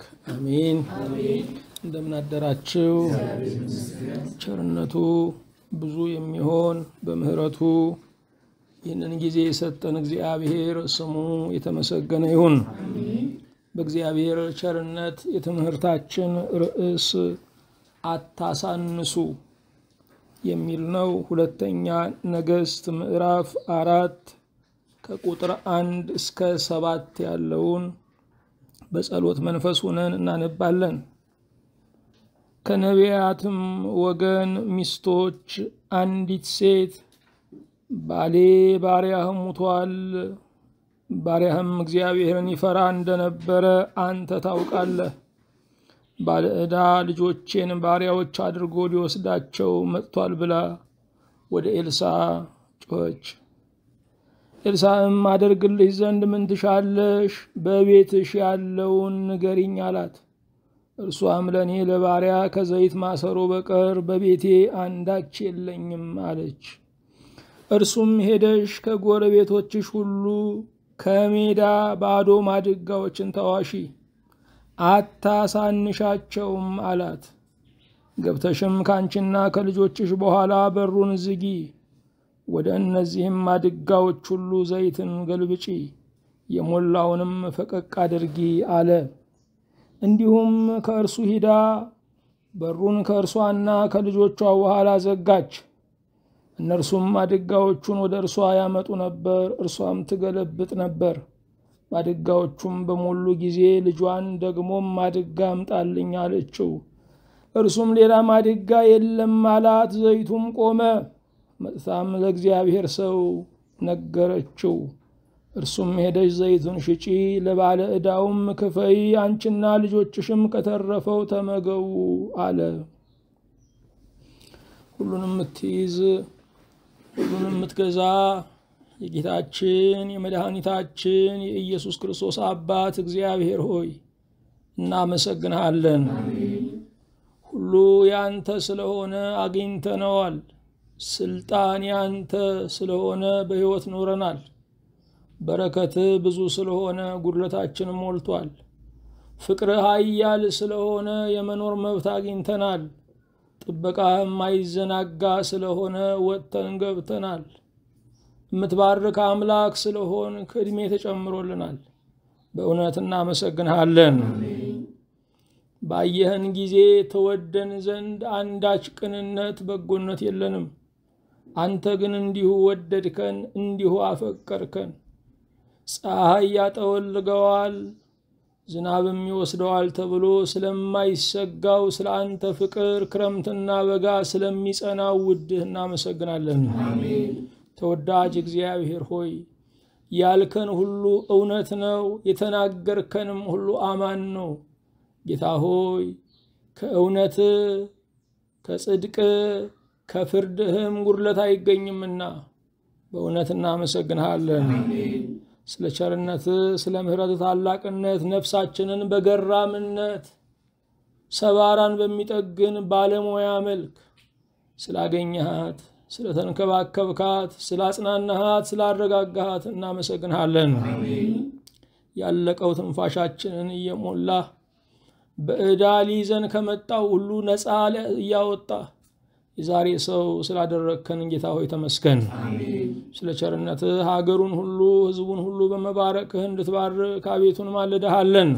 አምላክ አሚን። እንደምን ቸርነቱ ብዙ የሚሆን በምህረቱ ይህንን ጊዜ የሰጠን እግዚአብሔር ስሙ የተመሰገነ ይሁን። በእግዚአብሔር ቸርነት የትምህርታችን ርዕስ አታሳንሱ የሚል ነው። ሁለተኛ ነገሥት ምዕራፍ አራት ከቁጥር አንድ እስከ ሰባት ያለውን በጸሎት መንፈስ ሆነን እናነባለን። ከነቢያትም ወገን ሚስቶች አንዲት ሴት ባሌ ባሪያህ ሙቷል፣ ባሪያህም እግዚአብሔርን ይፈራ እንደነበረ አንተ ታውቃለህ። ባለዕዳ ልጆቼን ባሪያዎች አድርጎ ሊወስዳቸው መጥቷል ብላ ወደ ኤልሳ ጮኸች። ኤልሳዕም አደርግልሽ ዘንድ ምን ትሻለሽ? በቤትሽ ያለውን ንገሪኝ አላት። እርሷም ለእኔ ለባሪያ ከዘይት ማሰሮ በቀር በቤቴ አንዳች የለኝም አለች። እርሱም ሄደሽ ከጎረቤቶችሽ ሁሉ ከሜዳ ባዶ ማድጋዎችን ተዋሺ አታሳንሻቸውም አላት። ገብተሽም ካንችና ከልጆችሽ በኋላ በሩን ዝጊ ወደ እነዚህም ማድጋዎች ሁሉ ዘይትን ገልብጪ የሞላውንም ፈቀቅ አድርጊ አለ። እንዲሁም ከእርሱ ሂዳ በሩን ከእርሷና ከልጆቿ በኋላ ዘጋች። እነርሱም ማድጋዎቹን ወደ እርሷ ያመጡ ነበር፣ እርሷም ትገለብጥ ነበር። ማድጋዎቹም በሞሉ ጊዜ ልጇን ደግሞም ማድጋ አምጣልኝ አለችው። እርሱም ሌላ ማድጋ የለም አላት። ዘይቱም ቆመ። መጥታም ለእግዚአብሔር ሰው ነገረችው እርሱም ሄደሽ ዘይቱን ሽጪ ለባለ ዕዳውም ክፈይ አንቺና ልጆችሽም ከተረፈው ተመገቡ አለ ሁሉንም የምትይዝ ሁሉንም የምትገዛ የጌታችን የመድኃኒታችን የኢየሱስ ክርስቶስ አባት እግዚአብሔር ሆይ እናመሰግንሃለን ሁሉ ያንተ ስለሆነ አግኝተነዋል ስልጣን ያንተ ስለሆነ በህይወት ኖረናል። በረከት ብዙ ስለሆነ ጉድለታችን ሞልቷል። ፍቅር ኃያል ስለሆነ የመኖር መብት አግኝተናል። ጥበቃህም አይዘናጋ ስለሆነ ወጥተን ገብተናል። የምትባርክ አምላክ ስለሆን ከዕድሜ ተጨምሮልናል። በእውነት እናመሰግንሃለን። ባየህን ጊዜ ተወደን ዘንድ አንዳች ቅንነት፣ በጎነት የለንም። አንተ ግን እንዲሁ ወደድከን፣ እንዲሁ አፈቀርከን። ፀሐይ ያጠወልገዋል ዝናብም ይወስደዋል ተብሎ ስለማይሰጋው ስለ አንተ ፍቅር ክረምትና በጋ ስለሚጸናው ውድህ እናመሰግናለን። ተወዳጅ እግዚአብሔር ሆይ ያልከን ሁሉ እውነት ነው፣ የተናገርከንም ሁሉ አማን ነው። ጌታ ሆይ ከእውነት ከጽድቅ ከፍርድህም ጉድለት አይገኝምና በእውነት እናመሰግንሃለን። ስለ ቸርነት፣ ስለ ምሕረት ታላቅነት ነፍሳችንን በገራምነት ሰባራን በሚጠግን ባለሙያ መልክ ስላገኘሃት፣ ስለተንከባከብካት፣ ስላጽናናሃት፣ ስላረጋጋሃት እናመሰግንሃለን። ያለቀው ትንፋሻችንን እየሞላ በዕዳ ሊይዘን ከመጣው ሁሉ ነፃ እያወጣ የዛሬ ሰው ስላደረግከን ጌታ ሆይ ተመስገን። ስለ ቸርነትህ ሀገሩን ሁሉ ህዝቡን ሁሉ በመባረክህ እንድትባርክ አቤቱን ማልደሃለን።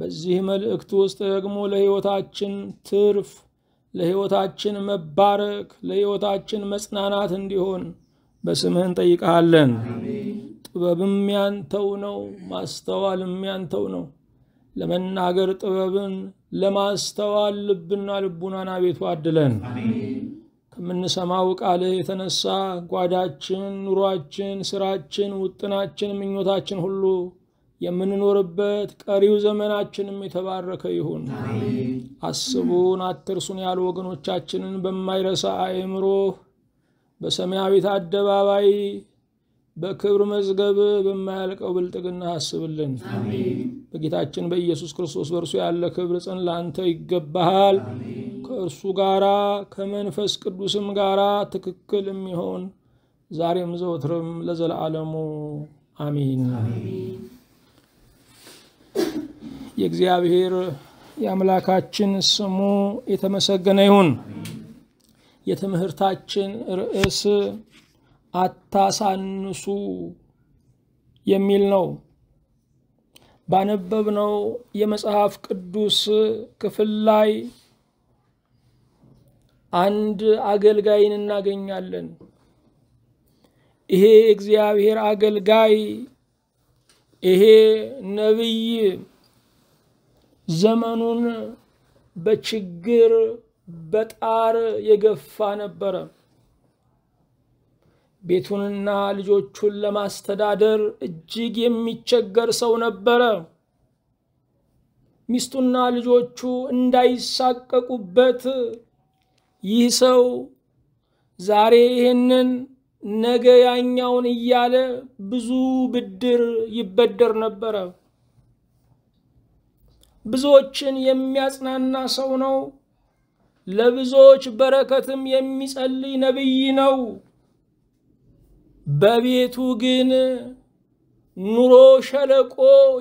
በዚህ መልእክት ውስጥ ደግሞ ለህይወታችን ትርፍ፣ ለህይወታችን መባረክ፣ ለህይወታችን መጽናናት እንዲሆን በስምህ እንጠይቀሃለን። ጥበብም ያንተው ነው፣ ማስተዋልም ያንተው ነው። ለመናገር ጥበብን ለማስተዋል ልብና ልቡናን አቤቱ አድለን። ከምንሰማው ቃል የተነሳ ጓዳችን፣ ኑሯችን፣ ስራችን፣ ውጥናችን፣ ምኞታችን ሁሉ የምንኖርበት ቀሪው ዘመናችንም የተባረከ ይሁን። አስቡን አትርሱን ያሉ ወገኖቻችንን በማይረሳ አእምሮ በሰማያዊት አደባባይ በክብር መዝገብ በማያልቀው ብልጥግና አስብልን። በጌታችን በኢየሱስ ክርስቶስ በእርሱ ያለ ክብር ጽን ለአንተ ይገባሃል። ከእርሱ ጋራ ከመንፈስ ቅዱስም ጋራ ትክክል የሚሆን ዛሬም ዘወትርም ለዘለዓለሙ አሚን። የእግዚአብሔር የአምላካችን ስሙ የተመሰገነ ይሁን። የትምህርታችን ርዕስ አታሳንሱ የሚል ነው። ባነበብነው የመጽሐፍ ቅዱስ ክፍል ላይ አንድ አገልጋይን እናገኛለን። ይሄ እግዚአብሔር አገልጋይ ይሄ ነቢይ ዘመኑን በችግር በጣር የገፋ ነበረ። ቤቱንና ልጆቹን ለማስተዳደር እጅግ የሚቸገር ሰው ነበረ። ሚስቱና ልጆቹ እንዳይሳቀቁበት ይህ ሰው ዛሬ ይህንን ነገ ያኛውን እያለ ብዙ ብድር ይበደር ነበረ። ብዙዎችን የሚያጽናና ሰው ነው። ለብዙዎች በረከትም የሚጸልይ ነቢይ ነው። በቤቱ ግን ኑሮ ሸለቆ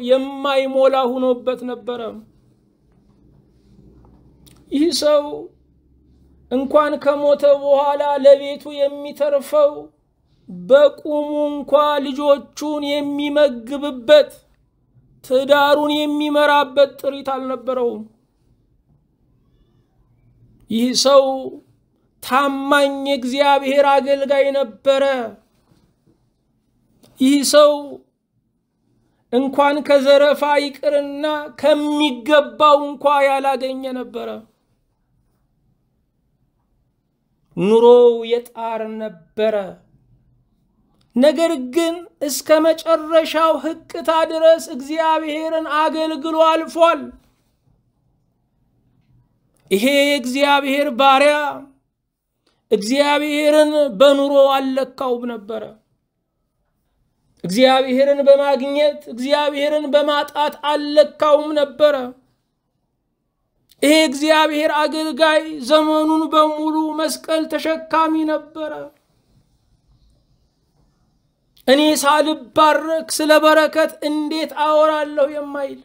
የማይሞላ ሁኖበት ነበረ። ይህ ሰው እንኳን ከሞተ በኋላ ለቤቱ የሚተርፈው በቁሙ እንኳ ልጆቹን የሚመግብበት ትዳሩን የሚመራበት ጥሪት አልነበረውም። ይህ ሰው ታማኝ የእግዚአብሔር አገልጋይ ነበረ። ይህ ሰው እንኳን ከዘረፋ ይቅርና ከሚገባው እንኳ ያላገኘ ነበረ። ኑሮው የጣር ነበረ። ነገር ግን እስከ መጨረሻው ህቅታ ድረስ እግዚአብሔርን አገልግሎ አልፏል። ይሄ የእግዚአብሔር ባሪያ እግዚአብሔርን በኑሮ አልለካውም ነበረ። እግዚአብሔርን በማግኘት እግዚአብሔርን በማጣት አልለካውም ነበረ። ይሄ እግዚአብሔር አገልጋይ ዘመኑን በሙሉ መስቀል ተሸካሚ ነበረ። እኔ ሳልባረክ ስለ በረከት እንዴት አወራለሁ የማይል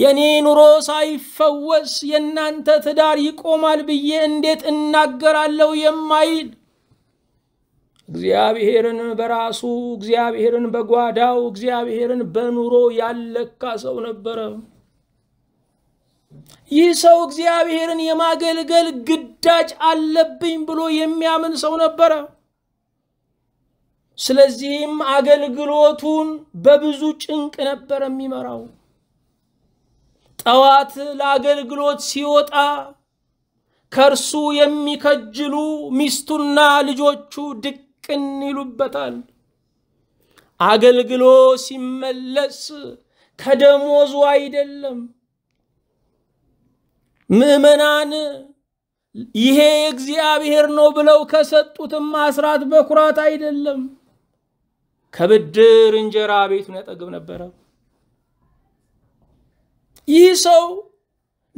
የእኔ ኑሮ ሳይፈወስ የእናንተ ትዳር ይቆማል ብዬ እንዴት እናገራለሁ የማይል እግዚአብሔርን በራሱ እግዚአብሔርን በጓዳው እግዚአብሔርን በኑሮ ያለካ ሰው ነበረ። ይህ ሰው እግዚአብሔርን የማገልገል ግዳጅ አለብኝ ብሎ የሚያምን ሰው ነበረ። ስለዚህም አገልግሎቱን በብዙ ጭንቅ ነበር የሚመራው። ጠዋት ለአገልግሎት ሲወጣ ከእርሱ የሚከጅሉ ሚስቱና ልጆቹ ድቅ ቅን ይሉበታል። አገልግሎ ሲመለስ ከደሞዙ አይደለም። ምዕመናን ይሄ እግዚአብሔር ነው ብለው ከሰጡትም አስራት በኩራት አይደለም። ከብድር እንጀራ ቤቱን ያጠግብ ነበረ። ይህ ሰው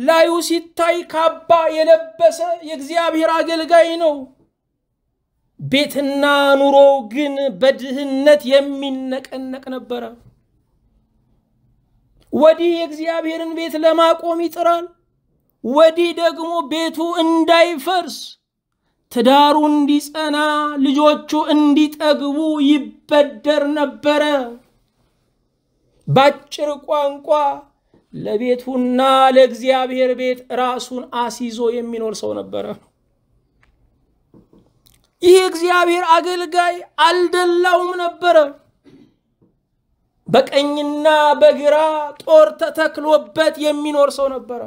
ላዩ ሲታይ ካባ የለበሰ የእግዚአብሔር አገልጋይ ነው። ቤትና ኑሮው ግን በድህነት የሚነቀነቅ ነበረ። ወዲህ የእግዚአብሔርን ቤት ለማቆም ይጥራል፣ ወዲህ ደግሞ ቤቱ እንዳይፈርስ ትዳሩ እንዲጸና ልጆቹ እንዲጠግቡ ይበደር ነበረ። ባጭር ቋንቋ ለቤቱና ለእግዚአብሔር ቤት ራሱን አስይዞ የሚኖር ሰው ነበረ። ይህ እግዚአብሔር አገልጋይ አልደላውም ነበረ። በቀኝና በግራ ጦር ተተክሎበት የሚኖር ሰው ነበረ።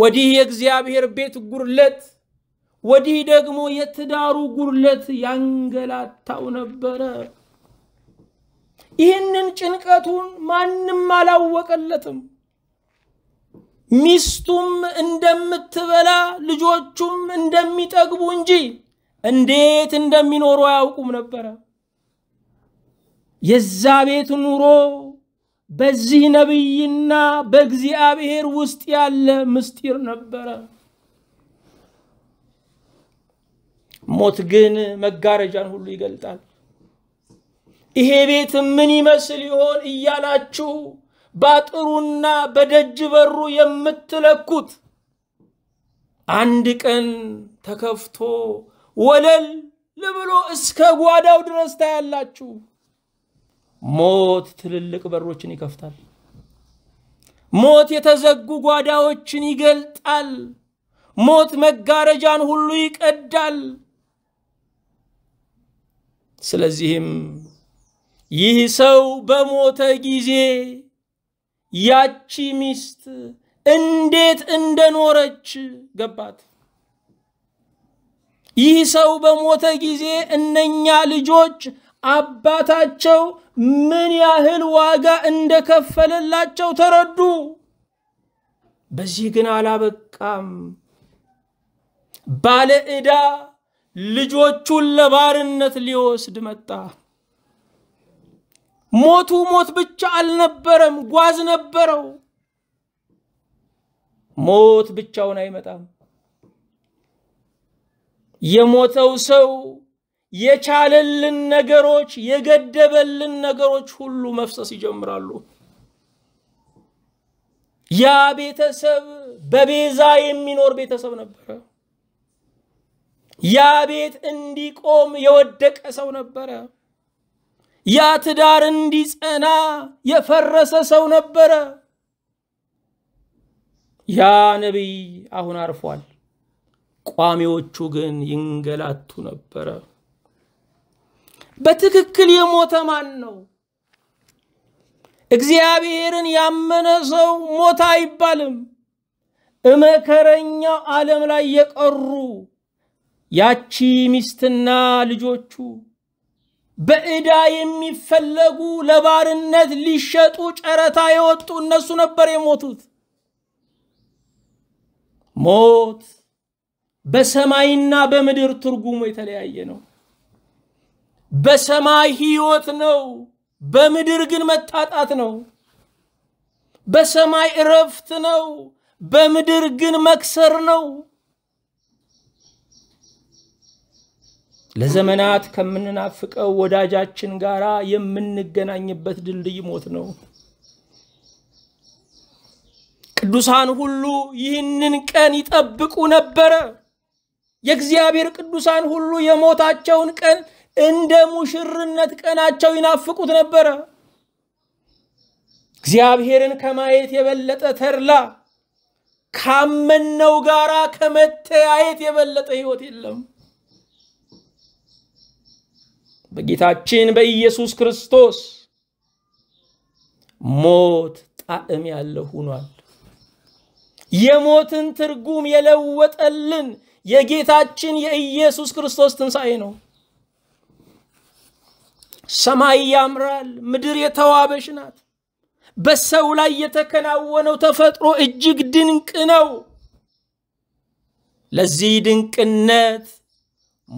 ወዲህ የእግዚአብሔር ቤት ጉድለት፣ ወዲህ ደግሞ የትዳሩ ጉድለት ያንገላታው ነበረ። ይህንን ጭንቀቱን ማንም አላወቀለትም። ሚስቱም እንደምትበላ ልጆቹም እንደሚጠግቡ እንጂ እንዴት እንደሚኖሩ አያውቁም ነበረ። የዛ ቤት ኑሮ በዚህ ነቢይና በእግዚአብሔር ውስጥ ያለ ምስጢር ነበረ። ሞት ግን መጋረጃን ሁሉ ይገልጣል። ይሄ ቤት ምን ይመስል ይሆን እያላችሁ ባጥሩና በደጅ በሩ የምትለኩት አንድ ቀን ተከፍቶ ወለል ብሎ እስከ ጓዳው ድረስ ታያላችሁ። ሞት ትልልቅ በሮችን ይከፍታል። ሞት የተዘጉ ጓዳዎችን ይገልጣል። ሞት መጋረጃን ሁሉ ይቀዳል። ስለዚህም ይህ ሰው በሞተ ጊዜ ያቺ ሚስት እንዴት እንደኖረች ገባት። ይህ ሰው በሞተ ጊዜ እነኛ ልጆች አባታቸው ምን ያህል ዋጋ እንደከፈለላቸው ተረዱ። በዚህ ግን አላበቃም። ባለ ዕዳ ልጆቹን ለባርነት ሊወስድ መጣ። ሞቱ ሞት ብቻ አልነበረም፣ ጓዝ ነበረው። ሞት ብቻውን አይመጣም። የሞተው ሰው የቻለልን ነገሮች፣ የገደበልን ነገሮች ሁሉ መፍሰስ ይጀምራሉ። ያ ቤተሰብ በቤዛ የሚኖር ቤተሰብ ነበረ። ያ ቤት እንዲቆም የወደቀ ሰው ነበረ። ያ ትዳር እንዲጸና የፈረሰ ሰው ነበረ። ያ ነቢይ አሁን አርፏል። ቋሚዎቹ ግን ይንገላቱ ነበረ። በትክክል የሞተ ማን ነው? እግዚአብሔርን ያመነ ሰው ሞተ አይባልም። እመከረኛው ዓለም ላይ የቀሩ ያቺ ሚስትና ልጆቹ በዕዳ የሚፈለጉ ለባርነት ሊሸጡ ጨረታ የወጡ እነሱ ነበር የሞቱት። ሞት በሰማይና በምድር ትርጉሙ የተለያየ ነው። በሰማይ ህይወት ነው፣ በምድር ግን መታጣት ነው። በሰማይ እረፍት ነው፣ በምድር ግን መክሰር ነው። ለዘመናት ከምንናፍቀው ወዳጃችን ጋር የምንገናኝበት ድልድይ ሞት ነው። ቅዱሳን ሁሉ ይህንን ቀን ይጠብቁ ነበረ። የእግዚአብሔር ቅዱሳን ሁሉ የሞታቸውን ቀን እንደ ሙሽርነት ቀናቸው ይናፍቁት ነበረ። እግዚአብሔርን ከማየት የበለጠ ተድላ ካመነው ጋራ ከመተያየት የበለጠ ህይወት የለም። በጌታችን በኢየሱስ ክርስቶስ ሞት ጣዕም ያለው ሆኗል። የሞትን ትርጉም የለወጠልን የጌታችን የኢየሱስ ክርስቶስ ትንሣኤ ነው። ሰማይ ያምራል፣ ምድር የተዋበች ናት። በሰው ላይ የተከናወነው ተፈጥሮ እጅግ ድንቅ ነው። ለዚህ ድንቅነት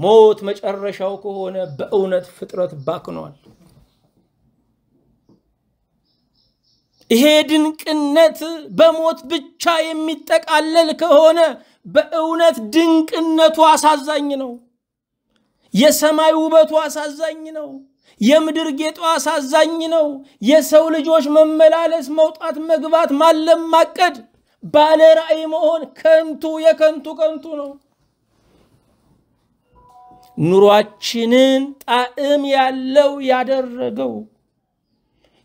ሞት መጨረሻው ከሆነ በእውነት ፍጥረት ባክኗል። ይሄ ድንቅነት በሞት ብቻ የሚጠቃለል ከሆነ በእውነት ድንቅነቱ አሳዛኝ ነው። የሰማይ ውበቱ አሳዛኝ ነው። የምድር ጌጡ አሳዛኝ ነው። የሰው ልጆች መመላለስ፣ መውጣት፣ መግባት፣ ማለም፣ ማቀድ፣ ባለ ራእይ መሆን ከንቱ የከንቱ ከንቱ ነው። ኑሯችንን ጣዕም ያለው ያደረገው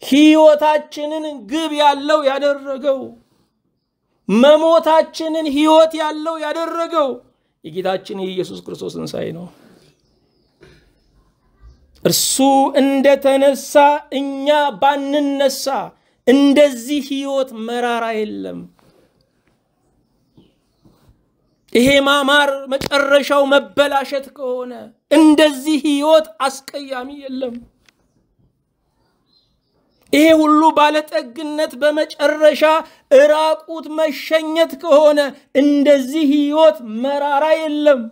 ሕይወታችንን ግብ ያለው ያደረገው መሞታችንን ሕይወት ያለው ያደረገው የጌታችን የኢየሱስ ክርስቶስ ትንሣኤ ነው። እርሱ እንደተነሳ እኛ ባንነሳ እንደዚህ ሕይወት መራራ የለም። ይሄ ማማር መጨረሻው መበላሸት ከሆነ እንደዚህ ህይወት አስቀያሚ የለም። ይሄ ሁሉ ባለጠግነት በመጨረሻ እራቁት መሸኘት ከሆነ እንደዚህ ህይወት መራራ የለም።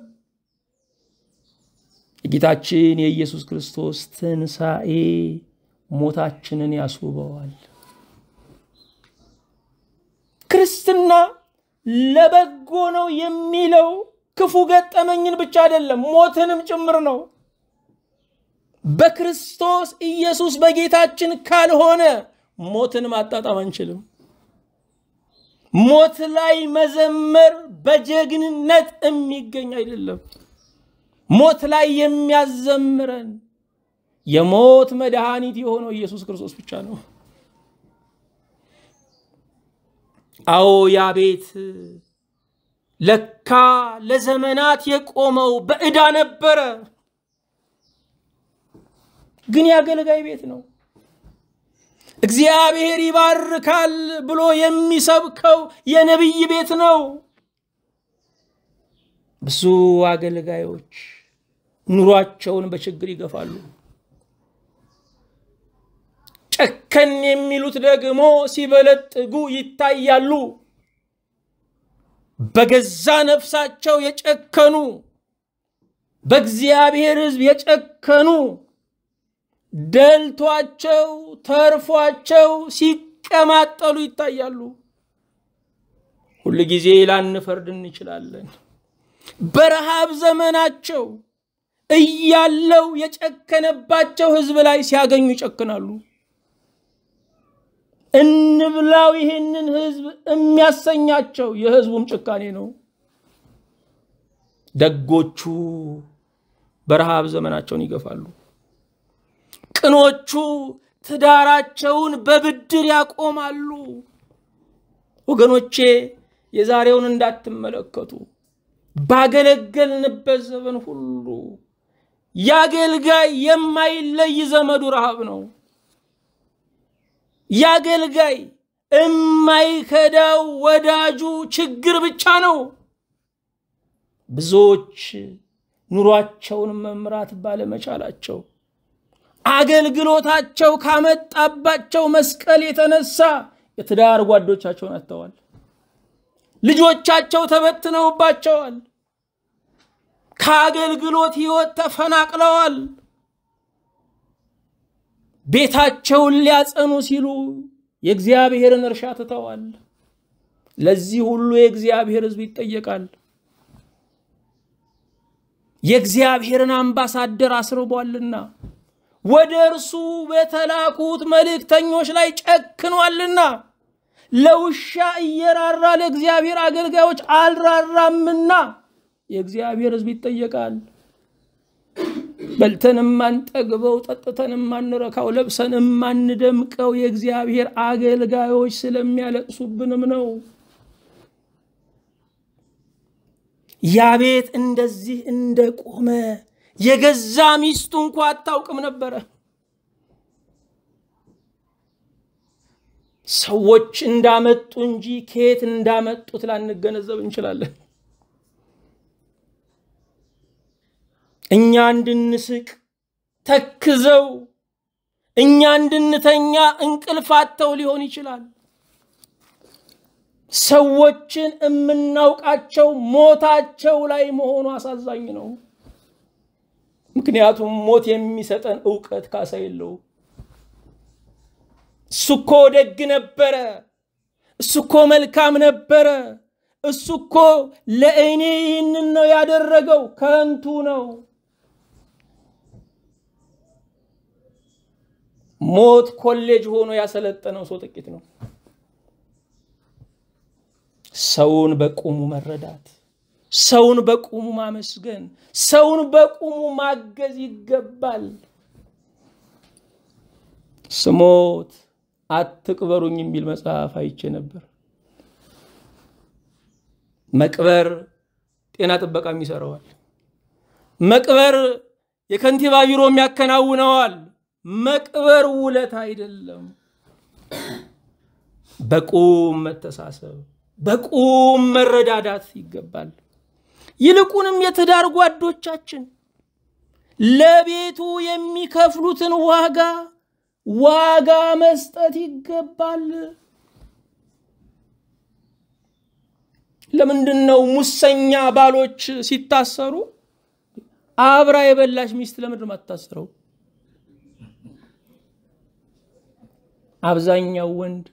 የጌታችን የኢየሱስ ክርስቶስ ትንሣኤ ሞታችንን ያስውበዋል። ክርስትና ለበጎ ነው የሚለው ክፉ ገጠመኝን ብቻ አይደለም፣ ሞትንም ጭምር ነው። በክርስቶስ ኢየሱስ በጌታችን ካልሆነ ሞትን ማጣጣም አንችልም። ሞት ላይ መዘመር በጀግንነት የሚገኝ አይደለም። ሞት ላይ የሚያዘምረን የሞት መድኃኒት የሆነው ኢየሱስ ክርስቶስ ብቻ ነው። አዎ ያ ቤት ለካ ለዘመናት የቆመው በዕዳ ነበረ፣ ግን የአገልጋይ ቤት ነው። እግዚአብሔር ይባርካል ብሎ የሚሰብከው የነቢይ ቤት ነው። ብዙ አገልጋዮች ኑሯቸውን በችግር ይገፋሉ። ጨከን የሚሉት ደግሞ ሲበለጥጉ ይታያሉ። በገዛ ነፍሳቸው የጨከኑ በእግዚአብሔር ሕዝብ የጨከኑ ደልቷቸው ተርፏቸው ሲቀማጠሉ ይታያሉ። ሁል ጊዜ ላንፈርድ እንችላለን። በረሃብ ዘመናቸው እያለው የጨከነባቸው ሕዝብ ላይ ሲያገኙ ይጨክናሉ። እንብላው ይህንን ህዝብ የሚያሰኛቸው የህዝቡም ጭካኔ ነው። ደጎቹ በረሃብ ዘመናቸውን ይገፋሉ። ቅኖቹ ትዳራቸውን በብድር ያቆማሉ። ወገኖቼ የዛሬውን እንዳትመለከቱ። ባገለገልንበት ዘመን ሁሉ የአገልጋይ የማይለይ ዘመዱ ረሃብ ነው። ያገልጋይ እማይከዳው ወዳጁ ችግር ብቻ ነው። ብዙዎች ኑሯቸውን መምራት ባለመቻላቸው አገልግሎታቸው ካመጣባቸው መስቀል የተነሳ የትዳር ጓዶቻቸውን አጥተዋል። ልጆቻቸው ተበትነውባቸዋል። ከአገልግሎት ሕይወት ተፈናቅለዋል። ቤታቸውን ሊያጸኑ ሲሉ የእግዚአብሔርን እርሻ ትተዋል። ለዚህ ሁሉ የእግዚአብሔር ሕዝብ ይጠየቃል። የእግዚአብሔርን አምባሳደር አስርቧልና ወደ እርሱ በተላኩት መልእክተኞች ላይ ጨክኗልና ለውሻ እየራራ ለእግዚአብሔር አገልጋዮች አልራራምና የእግዚአብሔር ሕዝብ ይጠየቃል። በልተን ማንጠግበው፣ ጠጥተን ማንረካው፣ ለብሰን ማንደምቀው የእግዚአብሔር አገልጋዮች ስለሚያለቅሱብንም ነው። ያ ቤት እንደዚህ እንደቆመ የገዛ ሚስቱ እንኳ አታውቅም ነበረ። ሰዎች እንዳመጡ እንጂ ከየት እንዳመጡት ላንገነዘብ እንችላለን። እኛ እንድንስቅ ተክዘው እኛ እንድንተኛ እንቅልፍ አጥተው ሊሆን ይችላል። ሰዎችን የምናውቃቸው ሞታቸው ላይ መሆኑ አሳዛኝ ነው። ምክንያቱም ሞት የሚሰጠን እውቀት ካሳ የለው። እሱኮ ደግ ነበረ፣ እሱኮ መልካም ነበረ፣ እሱኮ ለእኔ ይህንን ነው ያደረገው። ከንቱ ነው። ሞት ኮሌጅ ሆኖ ያሰለጠነው ሰው ጥቂት ነው። ሰውን በቁሙ መረዳት፣ ሰውን በቁሙ ማመስገን፣ ሰውን በቁሙ ማገዝ ይገባል። ስሞት አትቅበሩኝ የሚል መጽሐፍ አይቼ ነበር። መቅበር ጤና ጥበቃም ይሰራዋል። መቅበር የከንቲባ ቢሮም ያከናውነዋል። መቅበር ውለት አይደለም። በቁም መተሳሰብ፣ በቁም መረዳዳት ይገባል። ይልቁንም የትዳር ጓዶቻችን ለቤቱ የሚከፍሉትን ዋጋ ዋጋ መስጠት ይገባል። ለምንድን ነው ሙሰኛ ባሎች ሲታሰሩ አብራ የበላች ሚስት ለምንድን ነው አብዛኛው ወንድ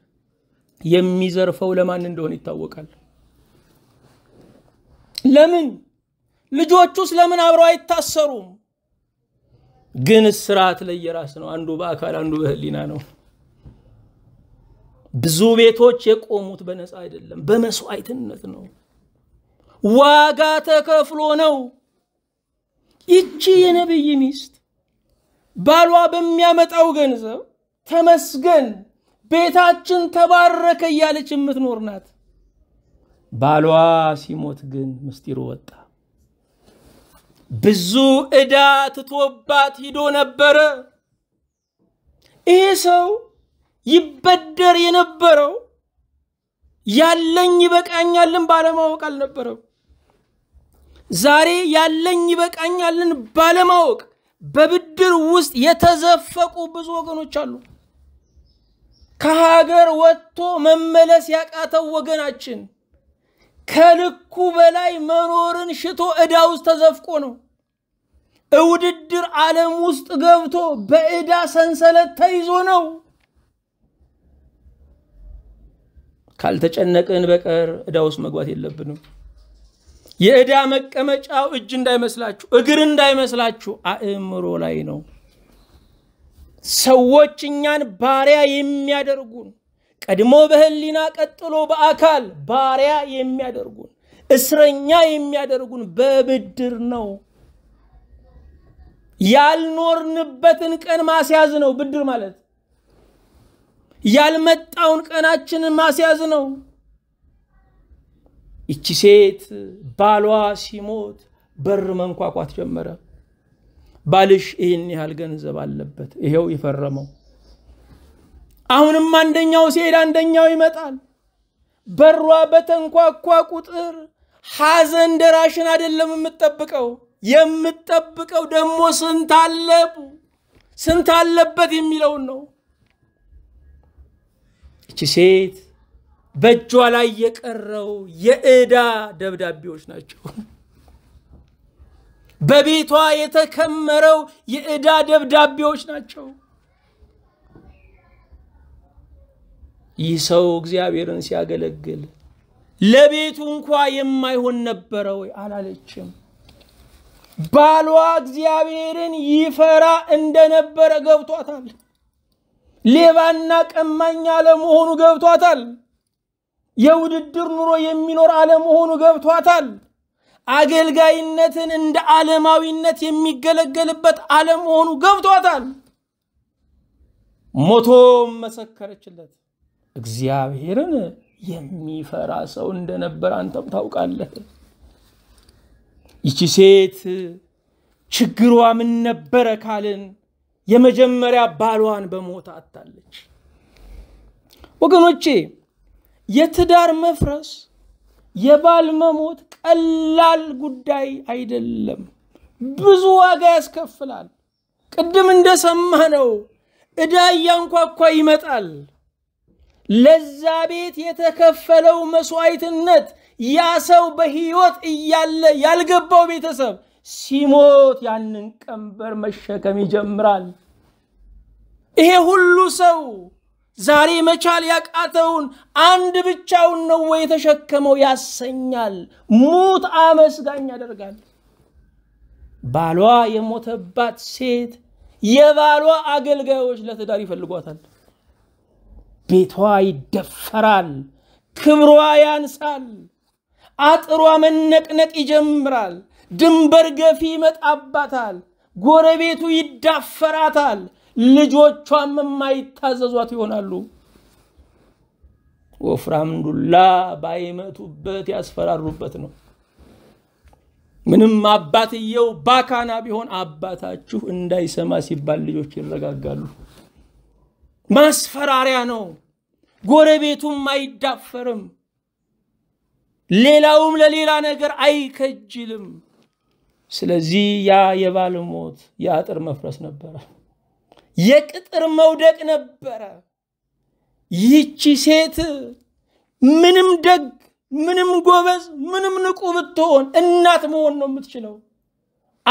የሚዘርፈው ለማን እንደሆነ ይታወቃል። ለምን ልጆቹስ ለምን አብረው አይታሰሩም? ግን ስርዓት ለየራስ ነው። አንዱ በአካል አንዱ በህሊና ነው። ብዙ ቤቶች የቆሙት በነፃ አይደለም፣ በመስዋዕትነት ነው። ዋጋ ተከፍሎ ነው። ይቺ የነብይ ሚስት ባሏ በሚያመጣው ገንዘብ ተመስገን ቤታችን ተባረከ እያለች የምትኖር ናት። ባሏ ሲሞት ግን ምስጢሩ ወጣ። ብዙ ዕዳ ትቶባት ሂዶ ነበረ። ይሄ ሰው ይበደር የነበረው ያለኝ ይበቃኛልን ባለማወቅ አልነበረም። ዛሬ ያለኝ ይበቃኛልን ባለማወቅ በብድር ውስጥ የተዘፈቁ ብዙ ወገኖች አሉ። ከሀገር ወጥቶ መመለስ ያቃተው ወገናችን ከልኩ በላይ መኖርን ሽቶ ዕዳ ውስጥ ተዘፍቆ ነው። ውድድር ዓለም ውስጥ ገብቶ በዕዳ ሰንሰለት ተይዞ ነው። ካልተጨነቅን በቀር ዕዳ ውስጥ መግባት የለብንም። የዕዳ መቀመጫው እጅ እንዳይመስላችሁ፣ እግር እንዳይመስላችሁ አእምሮ ላይ ነው። ሰዎች እኛን ባሪያ የሚያደርጉን ቀድሞ በህሊና ቀጥሎ በአካል ባሪያ የሚያደርጉን እስረኛ የሚያደርጉን በብድር ነው። ያልኖርንበትን ቀን ማስያዝ ነው ብድር ማለት። ያልመጣውን ቀናችንን ማስያዝ ነው። ይቺ ሴት ባሏ ሲሞት በር መንኳኳት ጀመረ። ባልሽ ይህን ያህል ገንዘብ አለበት፣ ይሄው የፈረመው። አሁንም አንደኛው ሲሄድ አንደኛው ይመጣል። በሯ በተንኳኳ ቁጥር ሐዘን ደራሽን አይደለም የምትጠብቀው፣ የምጠብቀው ደግሞ ስንት አለቡ ስንት አለበት የሚለውን ነው። እቺ ሴት በእጇ ላይ የቀረው የዕዳ ደብዳቤዎች ናቸው። በቤቷ የተከመረው የዕዳ ደብዳቤዎች ናቸው። ይህ ሰው እግዚአብሔርን ሲያገለግል ለቤቱ እንኳ የማይሆን ነበረ ወይ አላለችም። ባሏ እግዚአብሔርን ይፈራ እንደነበረ ገብቷታል። ሌባና ቀማኛ አለመሆኑ ገብቷታል። የውድድር ኑሮ የሚኖር አለመሆኑ ገብቷታል። አገልጋይነትን እንደ ዓለማዊነት የሚገለገልበት ዓለም መሆኑ ገብቷታል። ሞቶም መሰከረችለት። እግዚአብሔርን የሚፈራ ሰው እንደነበር አንተም ታውቃለህ። ይቺ ሴት ችግሯ ምን ነበረ ካልን የመጀመሪያ ባሏን በሞት አታለች። ወገኖቼ የትዳር መፍረስ የባል መሞት ቀላል ጉዳይ አይደለም። ብዙ ዋጋ ያስከፍላል። ቅድም እንደሰማ ነው ዕዳ እያንኳኳ ይመጣል። ለዛ ቤት የተከፈለው መስዋይትነት ያ ሰው በሕይወት እያለ ያልገባው ቤተሰብ ሲሞት ያንን ቀንበር መሸከም ይጀምራል። ይሄ ሁሉ ሰው ዛሬ መቻል ያቃተውን አንድ ብቻውን ነው ወይ የተሸከመው ያሰኛል። ሙት አመስጋኝ ያደርጋል። ባሏ የሞተባት ሴት የባሏ አገልጋዮች ለትዳር ይፈልጓታል። ቤቷ ይደፈራል፣ ክብሯ ያንሳል፣ አጥሯ መነቅነቅ ይጀምራል፣ ድንበር ገፊ ይመጣባታል፣ ጎረቤቱ ይዳፈራታል፣ ልጆቿም የማይታዘዟት ይሆናሉ። ወፍራም ዱላ ባይመቱበት ያስፈራሩበት ነው። ምንም አባትየው ባካና ቢሆን አባታችሁ እንዳይሰማ ሲባል ልጆች ይረጋጋሉ። ማስፈራሪያ ነው። ጎረቤቱም አይዳፈርም። ሌላውም ለሌላ ነገር አይከጅልም። ስለዚህ ያ የባልሞት የአጥር መፍረስ ነበራል። የቅጥር መውደቅ ነበረ። ይህቺ ሴት ምንም ደግ ምንም ጎበዝ ምንም ንቁ ብትሆን እናት መሆን ነው የምትችለው።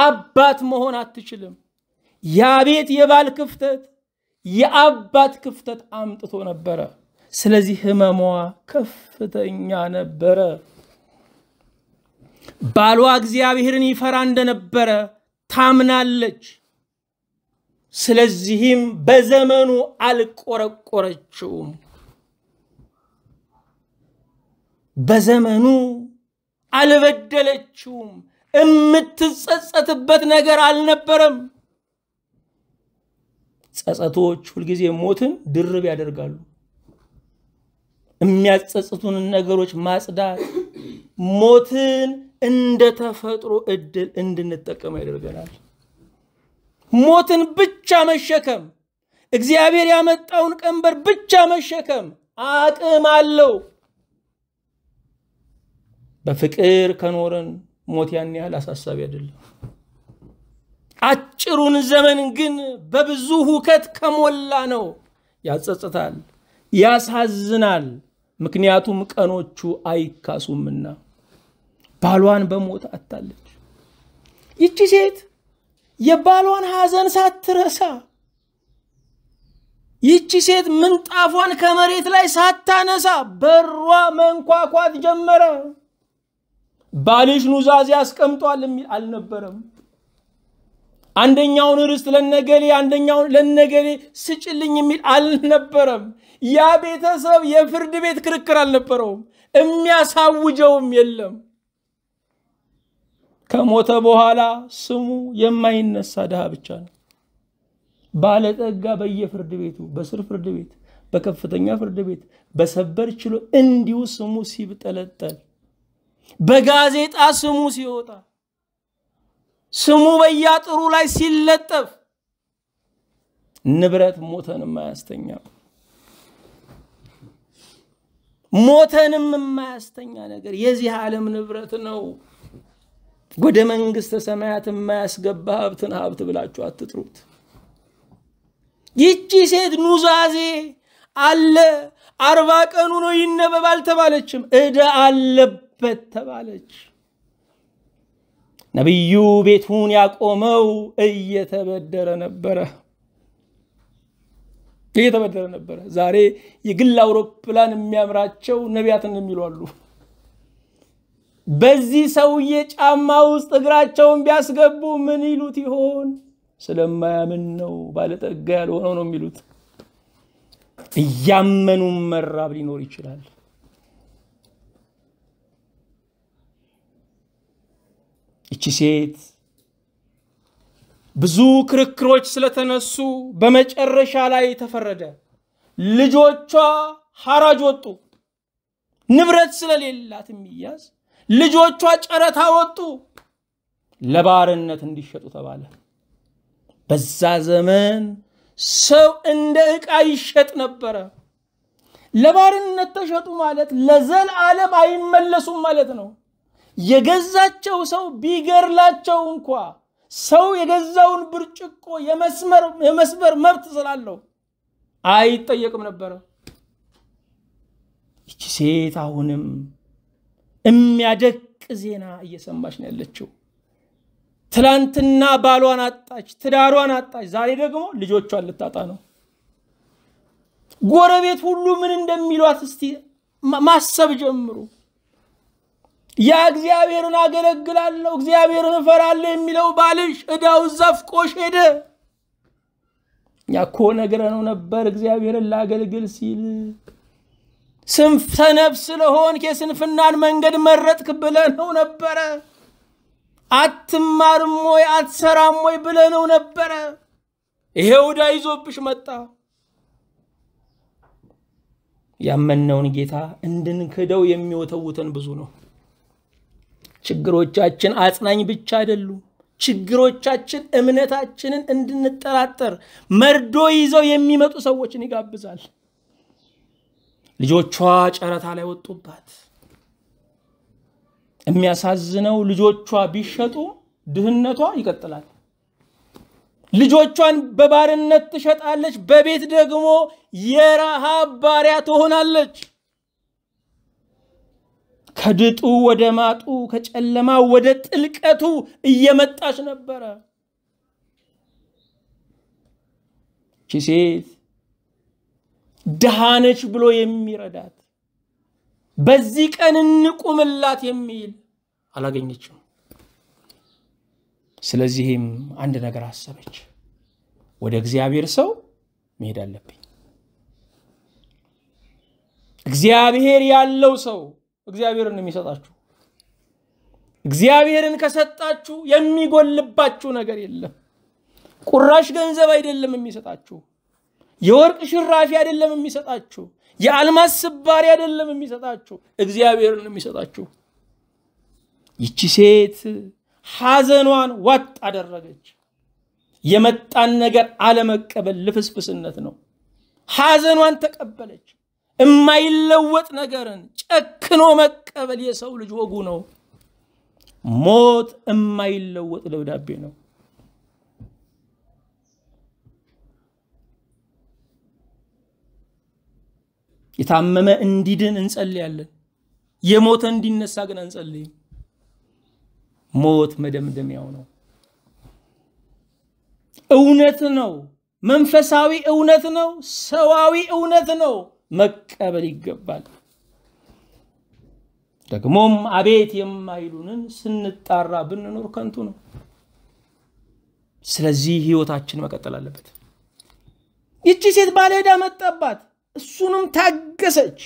አባት መሆን አትችልም። ያ ቤት የባል ክፍተት የአባት ክፍተት አምጥቶ ነበረ። ስለዚህ ህመሟ ከፍተኛ ነበረ። ባሏ እግዚአብሔርን ይፈራ እንደነበረ ታምናለች። ስለዚህም በዘመኑ አልቆረቆረችውም። በዘመኑ አልበደለችውም። የምትጸጸትበት ነገር አልነበረም። ጸጸቶች ሁልጊዜ ሞትን ድርብ ያደርጋሉ። የሚያጸጽቱንን ነገሮች ማጽዳት ሞትን እንደ ተፈጥሮ እድል እንድንጠቀም ያደርገናል። ሞትን ብቻ መሸከም፣ እግዚአብሔር ያመጣውን ቀንበር ብቻ መሸከም አቅም አለው። በፍቅር ከኖረን ሞት ያን ያህል አሳሳቢ አይደለም። አጭሩን ዘመን ግን በብዙ ሁከት ከሞላ ነው። ያጸጽታል፣ ያሳዝናል። ምክንያቱም ቀኖቹ አይካሱምና። ባሏን በሞት አታለች። ይቺ ሴት የባሏን ሐዘን ሳትረሳ ይቺ ሴት ምንጣፏን ከመሬት ላይ ሳታነሳ በሯ መንኳኳት ጀመረ። ባልሽ ኑዛዜ አስቀምጧል የሚል አልነበረም። አንደኛውን ርስት ለነገሌ አንደኛውን ለነገሌ ስጭልኝ የሚል አልነበረም። ያ ቤተሰብ የፍርድ ቤት ክርክር አልነበረውም። የሚያሳውጀውም የለም። ከሞተ በኋላ ስሙ የማይነሳ ድሃ ብቻ ነው። ባለጠጋ በየፍርድ ቤቱ፣ በስር ፍርድ ቤት፣ በከፍተኛ ፍርድ ቤት፣ በሰበር ችሎ እንዲሁ ስሙ ሲብጠለጠል፣ በጋዜጣ ስሙ ሲወጣ፣ ስሙ በያጥሩ ላይ ሲለጠፍ፣ ንብረት ሞተንም አያስተኛም። ሞተንም የማያስተኛ ነገር የዚህ ዓለም ንብረት ነው። ወደ መንግስተ ሰማያት የማያስገባ ሀብትን ሀብት ብላችሁ አትጥሩት። ይቺ ሴት ኑዛዜ አለ አርባ ቀኑ ነው ይነበብ አልተባለችም፣ እደ አለበት ተባለች። ነቢዩ ቤቱን ያቆመው እየተበደረ ነበረ እየተበደረ ነበረ። ዛሬ የግል አውሮፕላን የሚያምራቸው ነቢያትን የሚሉ አሉ። በዚህ ሰውዬ ጫማ ውስጥ እግራቸውን ቢያስገቡ ምን ይሉት ይሆን? ስለማያምን ነው ባለጠጋ ያልሆነው ነው የሚሉት። እያመኑም መራብ ሊኖር ይችላል። እቺ ሴት ብዙ ክርክሮች ስለተነሱ በመጨረሻ ላይ ተፈረደ። ልጆቿ ሐራጅ ወጡ። ንብረት ስለሌላት የሚያዝ ልጆቿ ጨረታ ወጡ፣ ለባርነት እንዲሸጡ ተባለ። በዛ ዘመን ሰው እንደ ዕቃ ይሸጥ ነበረ። ለባርነት ተሸጡ ማለት ለዘል ዓለም አይመለሱም ማለት ነው። የገዛቸው ሰው ቢገርላቸው እንኳ ሰው የገዛውን ብርጭቆ የመስበር መብት ስላለው አይጠየቅም ነበረ። ይቺ ሴት አሁንም የሚያደቅ ዜና እየሰማች ነው ያለችው። ትላንትና ባሏን አጣች፣ ትዳሯን አጣች፣ ዛሬ ደግሞ ልጆቿን ልታጣ ነው። ጎረቤት ሁሉ ምን እንደሚሏት እስቲ ማሰብ ጀምሩ። ያ እግዚአብሔርን አገለግላለሁ እግዚአብሔርን እፈራለሁ የሚለው ባልሽ እዳው ዘፍቆሽ ሄደ። እኛ እኮ ነግረነው ነበር እግዚአብሔርን ላገልግል ሲል ስንፍተ ነፍስ ስለሆንክ የስንፍናን መንገድ መረጥክ ብለነው ነበረ። አትማርም ወይ አትሰራም ወይ ብለነው ነበረ። ይሄው ዕዳ ይዞብሽ መጣ። ያመነውን ጌታ እንድንክደው የሚወተውተን ብዙ ነው። ችግሮቻችን አጽናኝ ብቻ አይደሉም። ችግሮቻችን እምነታችንን እንድንጠራጠር መርዶ ይዘው የሚመጡ ሰዎችን ይጋብዛል። ልጆቿ ጨረታ ላይ ወጡባት። የሚያሳዝነው ልጆቿ ቢሸጡ ድህነቷ ይቀጥላል። ልጆቿን በባርነት ትሸጣለች፣ በቤት ደግሞ የረሃብ ባሪያ ትሆናለች። ከድጡ ወደ ማጡ፣ ከጨለማ ወደ ጥልቀቱ እየመጣች ነበረ። ቺ ሴት ድሃነች ብሎ የሚረዳት በዚህ ቀን እንቁምላት የሚል አላገኘችም። ስለዚህም አንድ ነገር አሰበች። ወደ እግዚአብሔር ሰው መሄድ አለብኝ። እግዚአብሔር ያለው ሰው እግዚአብሔርን የሚሰጣችሁ። እግዚአብሔርን ከሰጣችሁ የሚጎልባችሁ ነገር የለም። ቁራሽ ገንዘብ አይደለም የሚሰጣችሁ። የወርቅ ሽራፊ አይደለም የሚሰጣችሁ፣ የአልማዝ ስባሪ አይደለም የሚሰጣችሁ፣ እግዚአብሔር ነው የሚሰጣችሁ። ይቺ ሴት ሐዘኗን ዋጥ አደረገች። የመጣን ነገር አለመቀበል ልፍስፍስነት ነው። ሐዘኗን ተቀበለች። የማይለወጥ ነገርን ጨክኖ መቀበል የሰው ልጅ ወጉ ነው። ሞት የማይለወጥ ደብዳቤ ነው። የታመመ እንዲድን እንጸልያለን። የሞተ እንዲነሳ ግን አንጸልይም። ሞት መደምደሚያው ነው። እውነት ነው። መንፈሳዊ እውነት ነው። ሰዋዊ እውነት ነው። መቀበል ይገባል። ደግሞም አቤት የማይሉንን ስንጣራ ብንኖር ከንቱ ነው። ስለዚህ ህይወታችን መቀጠል አለበት። ይቺ ሴት ባልሄዳ መጣባት። እሱንም ታገሰች።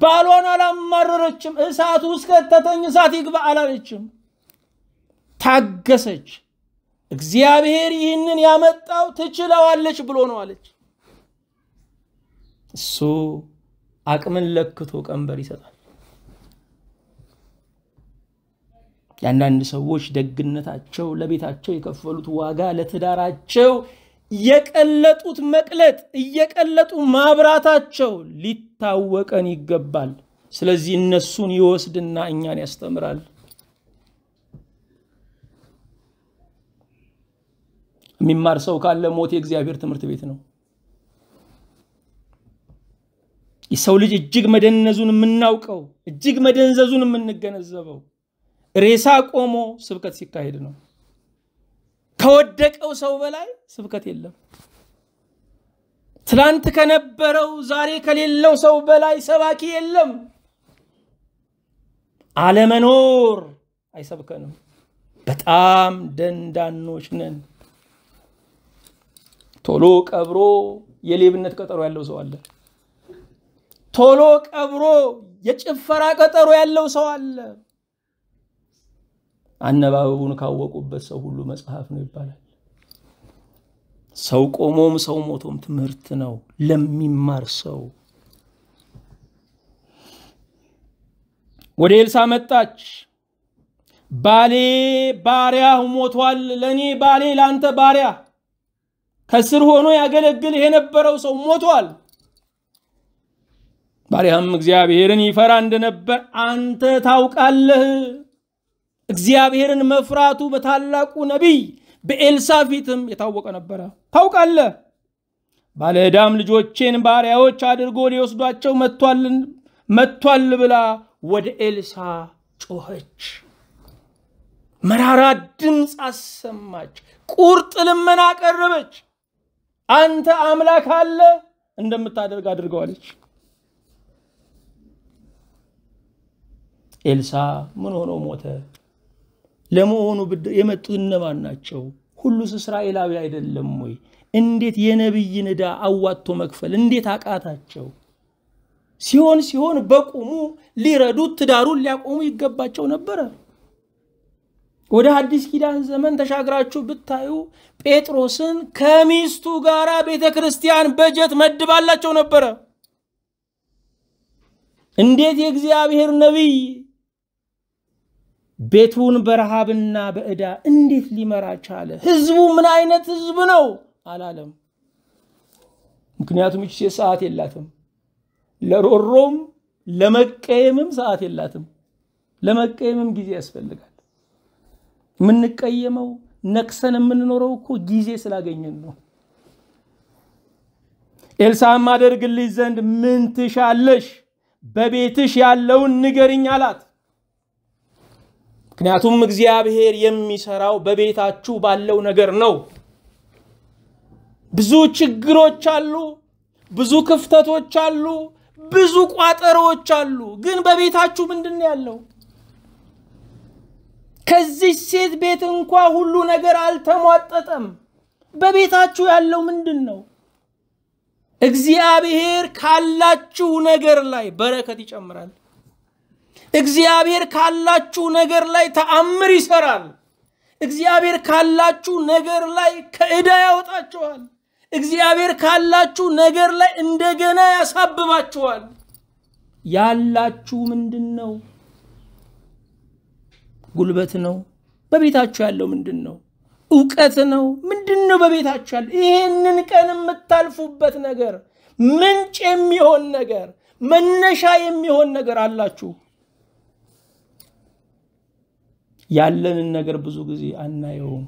ባሏን አላማረረችም። እሳቱ እስከተተኝ እሳት ይግባ አላለችም፣ ታገሰች። እግዚአብሔር ይህንን ያመጣው ትችለዋለች ብሎ ነው አለች። እሱ አቅምን ለክቶ ቀንበር ይሰጣል። የአንዳንድ ሰዎች ደግነታቸው ለቤታቸው የከፈሉት ዋጋ ለትዳራቸው የቀለጡት መቅለጥ እየቀለጡ ማብራታቸው ሊታወቀን ይገባል። ስለዚህ እነሱን ይወስድና እኛን ያስተምራል። የሚማር ሰው ካለ ሞት የእግዚአብሔር ትምህርት ቤት ነው። የሰው ልጅ እጅግ መደነዙን የምናውቀው እጅግ መደንዘዙን የምንገነዘበው ሬሳ ቆሞ ስብከት ሲካሄድ ነው። ከወደቀው ሰው በላይ ስብከት የለም። ትላንት ከነበረው ዛሬ ከሌለው ሰው በላይ ሰባኪ የለም። አለመኖር አይሰብከንም። በጣም ደንዳኖች ነን። ቶሎ ቀብሮ የሌብነት ቀጠሮ ያለው ሰው አለ። ቶሎ ቀብሮ የጭፈራ ቀጠሮ ያለው ሰው አለ። አነባበቡን ካወቁበት ሰው ሁሉ መጽሐፍ ነው ይባላል። ሰው ቆሞም ሰው ሞቶም ትምህርት ነው ለሚማር ሰው። ወደ ኤልሳ መጣች። ባሌ ባሪያህ ሞቷል፣ ለእኔ ባሌ ለአንተ ባሪያ ከስር ሆኖ ያገለግልህ የነበረው ሰው ሞቷል። ባሪያህም እግዚአብሔርን ይፈራ እንደነበር አንተ ታውቃለህ። እግዚአብሔርን መፍራቱ በታላቁ ነቢይ በኤልሳ ፊትም የታወቀ ነበረ። ታውቃለ ባለዳም ልጆቼን ባሪያዎች አድርጎ ሊወስዷቸው መጥቷል ብላ ወደ ኤልሳ ጮኸች። መራራ ድምፅ አሰማች። ቁርጥ ልመና አቀረበች። አንተ አምላክ አለ እንደምታደርግ አድርገዋለች። ኤልሳ ምን ሆኖ ሞተ? ለመሆኑ ብድር የመጡ እነማን ናቸው? ሁሉስ እስራኤላዊ አይደለም ወይ? እንዴት የነቢይን ዕዳ አዋጥቶ መክፈል እንዴት አቃታቸው? ሲሆን ሲሆን በቁሙ ሊረዱት ትዳሩን ሊያቆሙ ይገባቸው ነበረ። ወደ አዲስ ኪዳን ዘመን ተሻግራችሁ ብታዩ ጴጥሮስን ከሚስቱ ጋር ቤተ ክርስቲያን በጀት መድባላቸው ነበረ። እንዴት የእግዚአብሔር ነቢይ ቤቱን በረሃብና በዕዳ እንዴት ሊመራ ቻለ? ህዝቡ ምን አይነት ህዝብ ነው አላለም። ምክንያቱም ይቺ ሰዓት የላትም፣ ለሮሮም ለመቀየምም ሰዓት የላትም። ለመቀየምም ጊዜ ያስፈልጋል። የምንቀየመው ነቅሰን የምንኖረው እኮ ጊዜ ስላገኘን ነው። ኤልሳም አደርግልሽ ዘንድ ምን ትሻለሽ? በቤትሽ ያለውን ንገርኝ አላት። ምክንያቱም እግዚአብሔር የሚሰራው በቤታችሁ ባለው ነገር ነው። ብዙ ችግሮች አሉ፣ ብዙ ክፍተቶች አሉ፣ ብዙ ቋጠሮዎች አሉ። ግን በቤታችሁ ምንድን ያለው? ከዚህ ሴት ቤት እንኳ ሁሉ ነገር አልተሟጠጠም። በቤታችሁ ያለው ምንድን ነው? እግዚአብሔር ካላችሁ ነገር ላይ በረከት ይጨምራል። እግዚአብሔር ካላችሁ ነገር ላይ ተአምር ይሰራል። እግዚአብሔር ካላችሁ ነገር ላይ ከዕዳ ያወጣችኋል። እግዚአብሔር ካላችሁ ነገር ላይ እንደገና ያሳብባችኋል። ያላችሁ ምንድን ነው? ጉልበት ነው። በቤታችሁ ያለው ምንድን ነው? እውቀት ነው። ምንድን ነው በቤታችሁ ያለው? ይህንን ቀን የምታልፉበት ነገር ምንጭ የሚሆን ነገር መነሻ የሚሆን ነገር አላችሁ። ያለንን ነገር ብዙ ጊዜ አናየውም።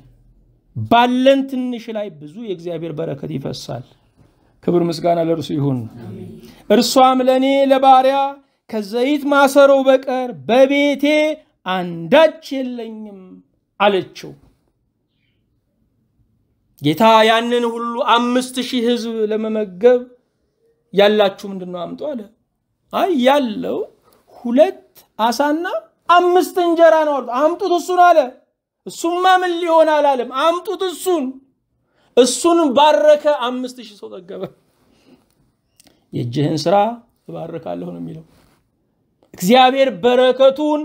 ባለን ትንሽ ላይ ብዙ የእግዚአብሔር በረከት ይፈሳል። ክብር ምስጋና ለእርሱ ይሁን። እርሷም ለእኔ ለባሪያ ከዘይት ማሰሮ በቀር በቤቴ አንዳች የለኝም አለችው። ጌታ ያንን ሁሉ አምስት ሺህ ህዝብ ለመመገብ ያላችሁ ምንድን ነው አምጡ አለ። አይ ያለው ሁለት አሳና አምስት እንጀራ ነው አሉት። አምጡት እሱን አለ። እሱማ ምን ሊሆን አላለም። አምጡት እሱን እሱን ባረከ። አምስት ሺህ ሰው ጠገበ። የእጅህን ስራ እባርካለሁ ነው የሚለው። እግዚአብሔር በረከቱን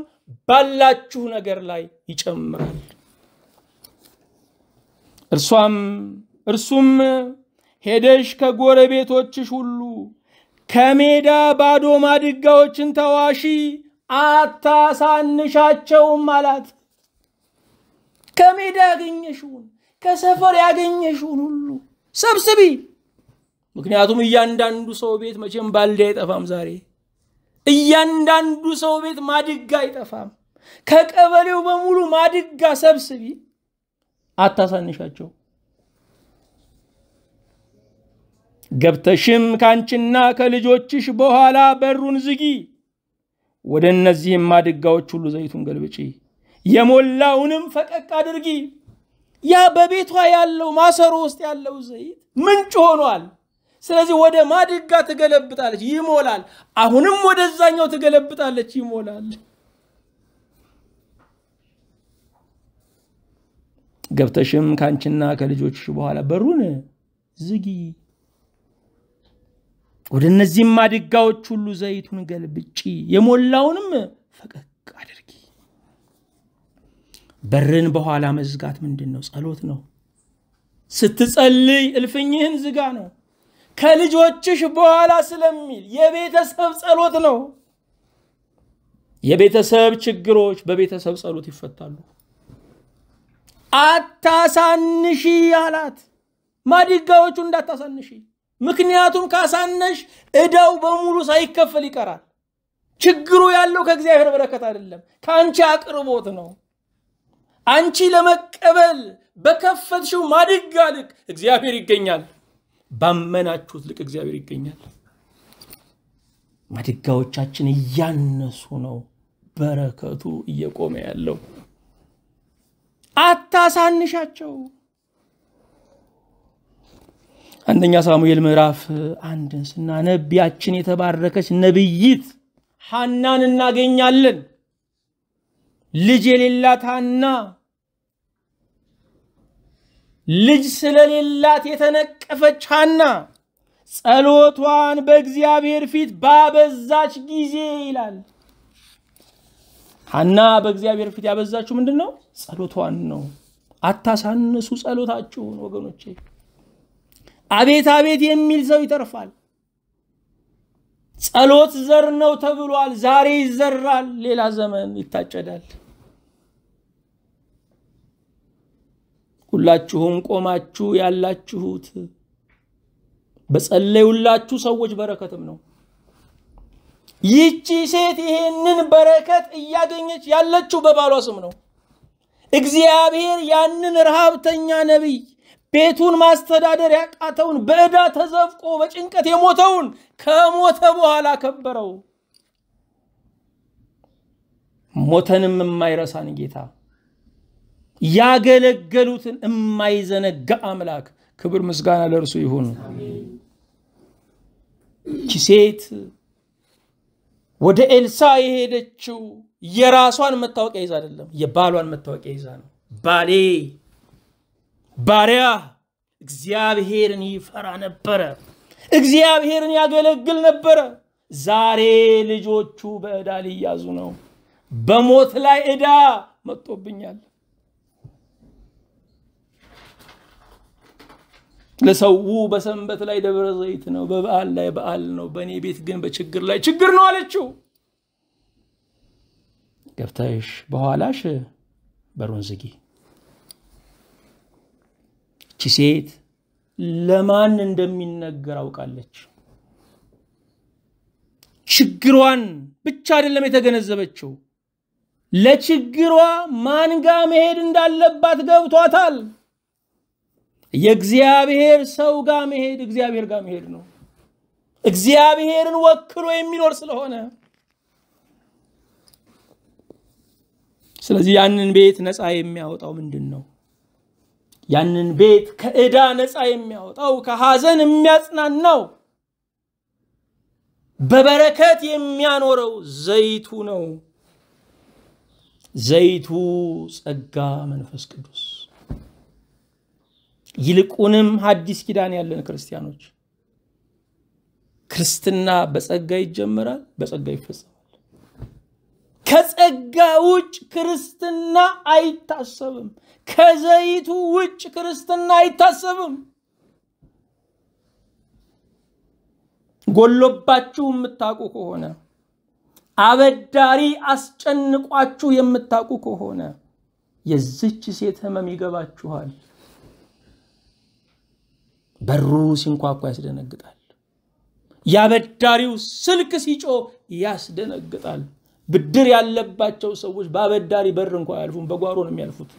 ባላችሁ ነገር ላይ ይጨምራል። እርሷም እርሱም ሄደሽ ከጎረቤቶችሽ ሁሉ ከሜዳ ባዶ ማድጋዎችን ተዋሺ አታሳንሻቸውም አላት። ከሜዳ ያገኘሽውን ከሰፈር ያገኘሽውን ሁሉ ሰብስቢ። ምክንያቱም እያንዳንዱ ሰው ቤት መቼም ባልዲ አይጠፋም። ዛሬ እያንዳንዱ ሰው ቤት ማድጋ አይጠፋም። ከቀበሌው በሙሉ ማድጋ ሰብስቢ፣ አታሳንሻቸው። ገብተሽም ካንቺና ከልጆችሽ በኋላ በሩን ዝጊ። ወደ እነዚህ ማድጋዎች ሁሉ ዘይቱን ገልብጪ፣ የሞላውንም ፈቀቅ አድርጊ። ያ በቤቷ ያለው ማሰሮ ውስጥ ያለው ዘይት ምንጭ ሆኗል። ስለዚህ ወደ ማድጋ ትገለብጣለች፣ ይሞላል። አሁንም ወደዛኛው ትገለብጣለች፣ ይሞላል። ገብተሽም ከአንቺና ከልጆችሽ በኋላ በሩን ዝጊ። ወደ እነዚህም ማድጋዎች ሁሉ ዘይቱን ገልብጪ፣ የሞላውንም ፈቀቅ አድርጊ። በርን በኋላ መዝጋት ምንድን ነው? ጸሎት ነው። ስትጸልይ እልፍኝህን ዝጋ ነው። ከልጆችሽ በኋላ ስለሚል የቤተሰብ ጸሎት ነው። የቤተሰብ ችግሮች በቤተሰብ ጸሎት ይፈታሉ። አታሳንሺ አላት። ማዲጋዎቹ እንዳታሳንሺ ምክንያቱም ካሳነሽ እዳው በሙሉ ሳይከፈል ይቀራል። ችግሩ ያለው ከእግዚአብሔር በረከት አይደለም፣ ከአንቺ አቅርቦት ነው። አንቺ ለመቀበል በከፈትሽው ማድጋ ልክ እግዚአብሔር ይገኛል። ባመናችሁት ልክ እግዚአብሔር ይገኛል። ማድጋዎቻችን እያነሱ ነው በረከቱ እየቆመ ያለው። አታሳንሻቸው። አንደኛ ሳሙኤል ምዕራፍ አንድን ስናነብ ያችን የተባረከች ነብይት ሐናን እናገኛለን። ልጅ የሌላት ሐና ልጅ ስለሌላት የተነቀፈች ሐና ጸሎቷን በእግዚአብሔር ፊት ባበዛች ጊዜ ይላል። ሐና በእግዚአብሔር ፊት ያበዛችው ምንድን ነው? ጸሎቷን ነው። አታሳንሱ ጸሎታችሁን ወገኖቼ። አቤት አቤት የሚል ሰው ይተርፋል። ጸሎት ዘር ነው ተብሏል። ዛሬ ይዘራል፣ ሌላ ዘመን ይታጨዳል። ሁላችሁም ቆማችሁ ያላችሁት በጸለዩላችሁ ሰዎች በረከትም ነው። ይቺ ሴት ይሄንን በረከት እያገኘች ያለችው በባሏ ስም ነው። እግዚአብሔር ያንን ረሃብተኛ ነቢይ ቤቱን ማስተዳደር ያቃተውን በዕዳ ተዘፍቆ በጭንቀት የሞተውን ከሞተ በኋላ ከበረው። ሞተንም የማይረሳን ጌታ ያገለገሉትን የማይዘነጋ አምላክ ክብር ምስጋና ለእርሱ ይሁን። ኪሴት ወደ ኤልሳ የሄደችው የራሷን መታወቂያ ይዛ አይደለም፣ የባሏን መታወቂያ ይዛ ነው። ባሌ ባሪያ እግዚአብሔርን ይፈራ ነበረ፣ እግዚአብሔርን ያገለግል ነበረ። ዛሬ ልጆቹ በዕዳ ሊያዙ ነው። በሞት ላይ ዕዳ መጥቶብኛል። ለሰው በሰንበት ላይ ደብረ ዘይት ነው፣ በበዓል ላይ በዓል ነው፣ በእኔ ቤት ግን በችግር ላይ ችግር ነው አለችው። ገብተሽ በኋላሽ በሩን ዝጊ። እቺ ሴት ለማን እንደሚነገር አውቃለች። ችግሯን ብቻ አይደለም የተገነዘበችው፣ ለችግሯ ማን ጋር መሄድ እንዳለባት ገብቷታል። የእግዚአብሔር ሰው ጋር መሄድ እግዚአብሔር ጋር መሄድ ነው። እግዚአብሔርን ወክሎ የሚኖር ስለሆነ ስለዚህ ያንን ቤት ነፃ የሚያወጣው ምንድን ነው? ያንን ቤት ከእዳ ነፃ የሚያወጣው ከሐዘን የሚያጽናናው በበረከት የሚያኖረው ዘይቱ ነው። ዘይቱ ጸጋ መንፈስ ቅዱስ። ይልቁንም ሐዲስ ኪዳን ያለን ክርስቲያኖች ክርስትና በጸጋ ይጀምራል፣ በጸጋ ይፈጸማል። ከጸጋ ውጭ ክርስትና አይታሰብም። ከዘይቱ ውጭ ክርስትና አይታሰብም። ጎሎባችሁ የምታውቁ ከሆነ አበዳሪ አስጨንቋችሁ የምታውቁ ከሆነ የዝች ሴት ህመም ይገባችኋል። በሩ ሲንኳኳ ያስደነግጣል። የአበዳሪው ስልክ ሲጮ ያስደነግጣል። ብድር ያለባቸው ሰዎች በአበዳሪ በር እንኳ አያልፉም፣ በጓሮ ነው የሚያልፉት።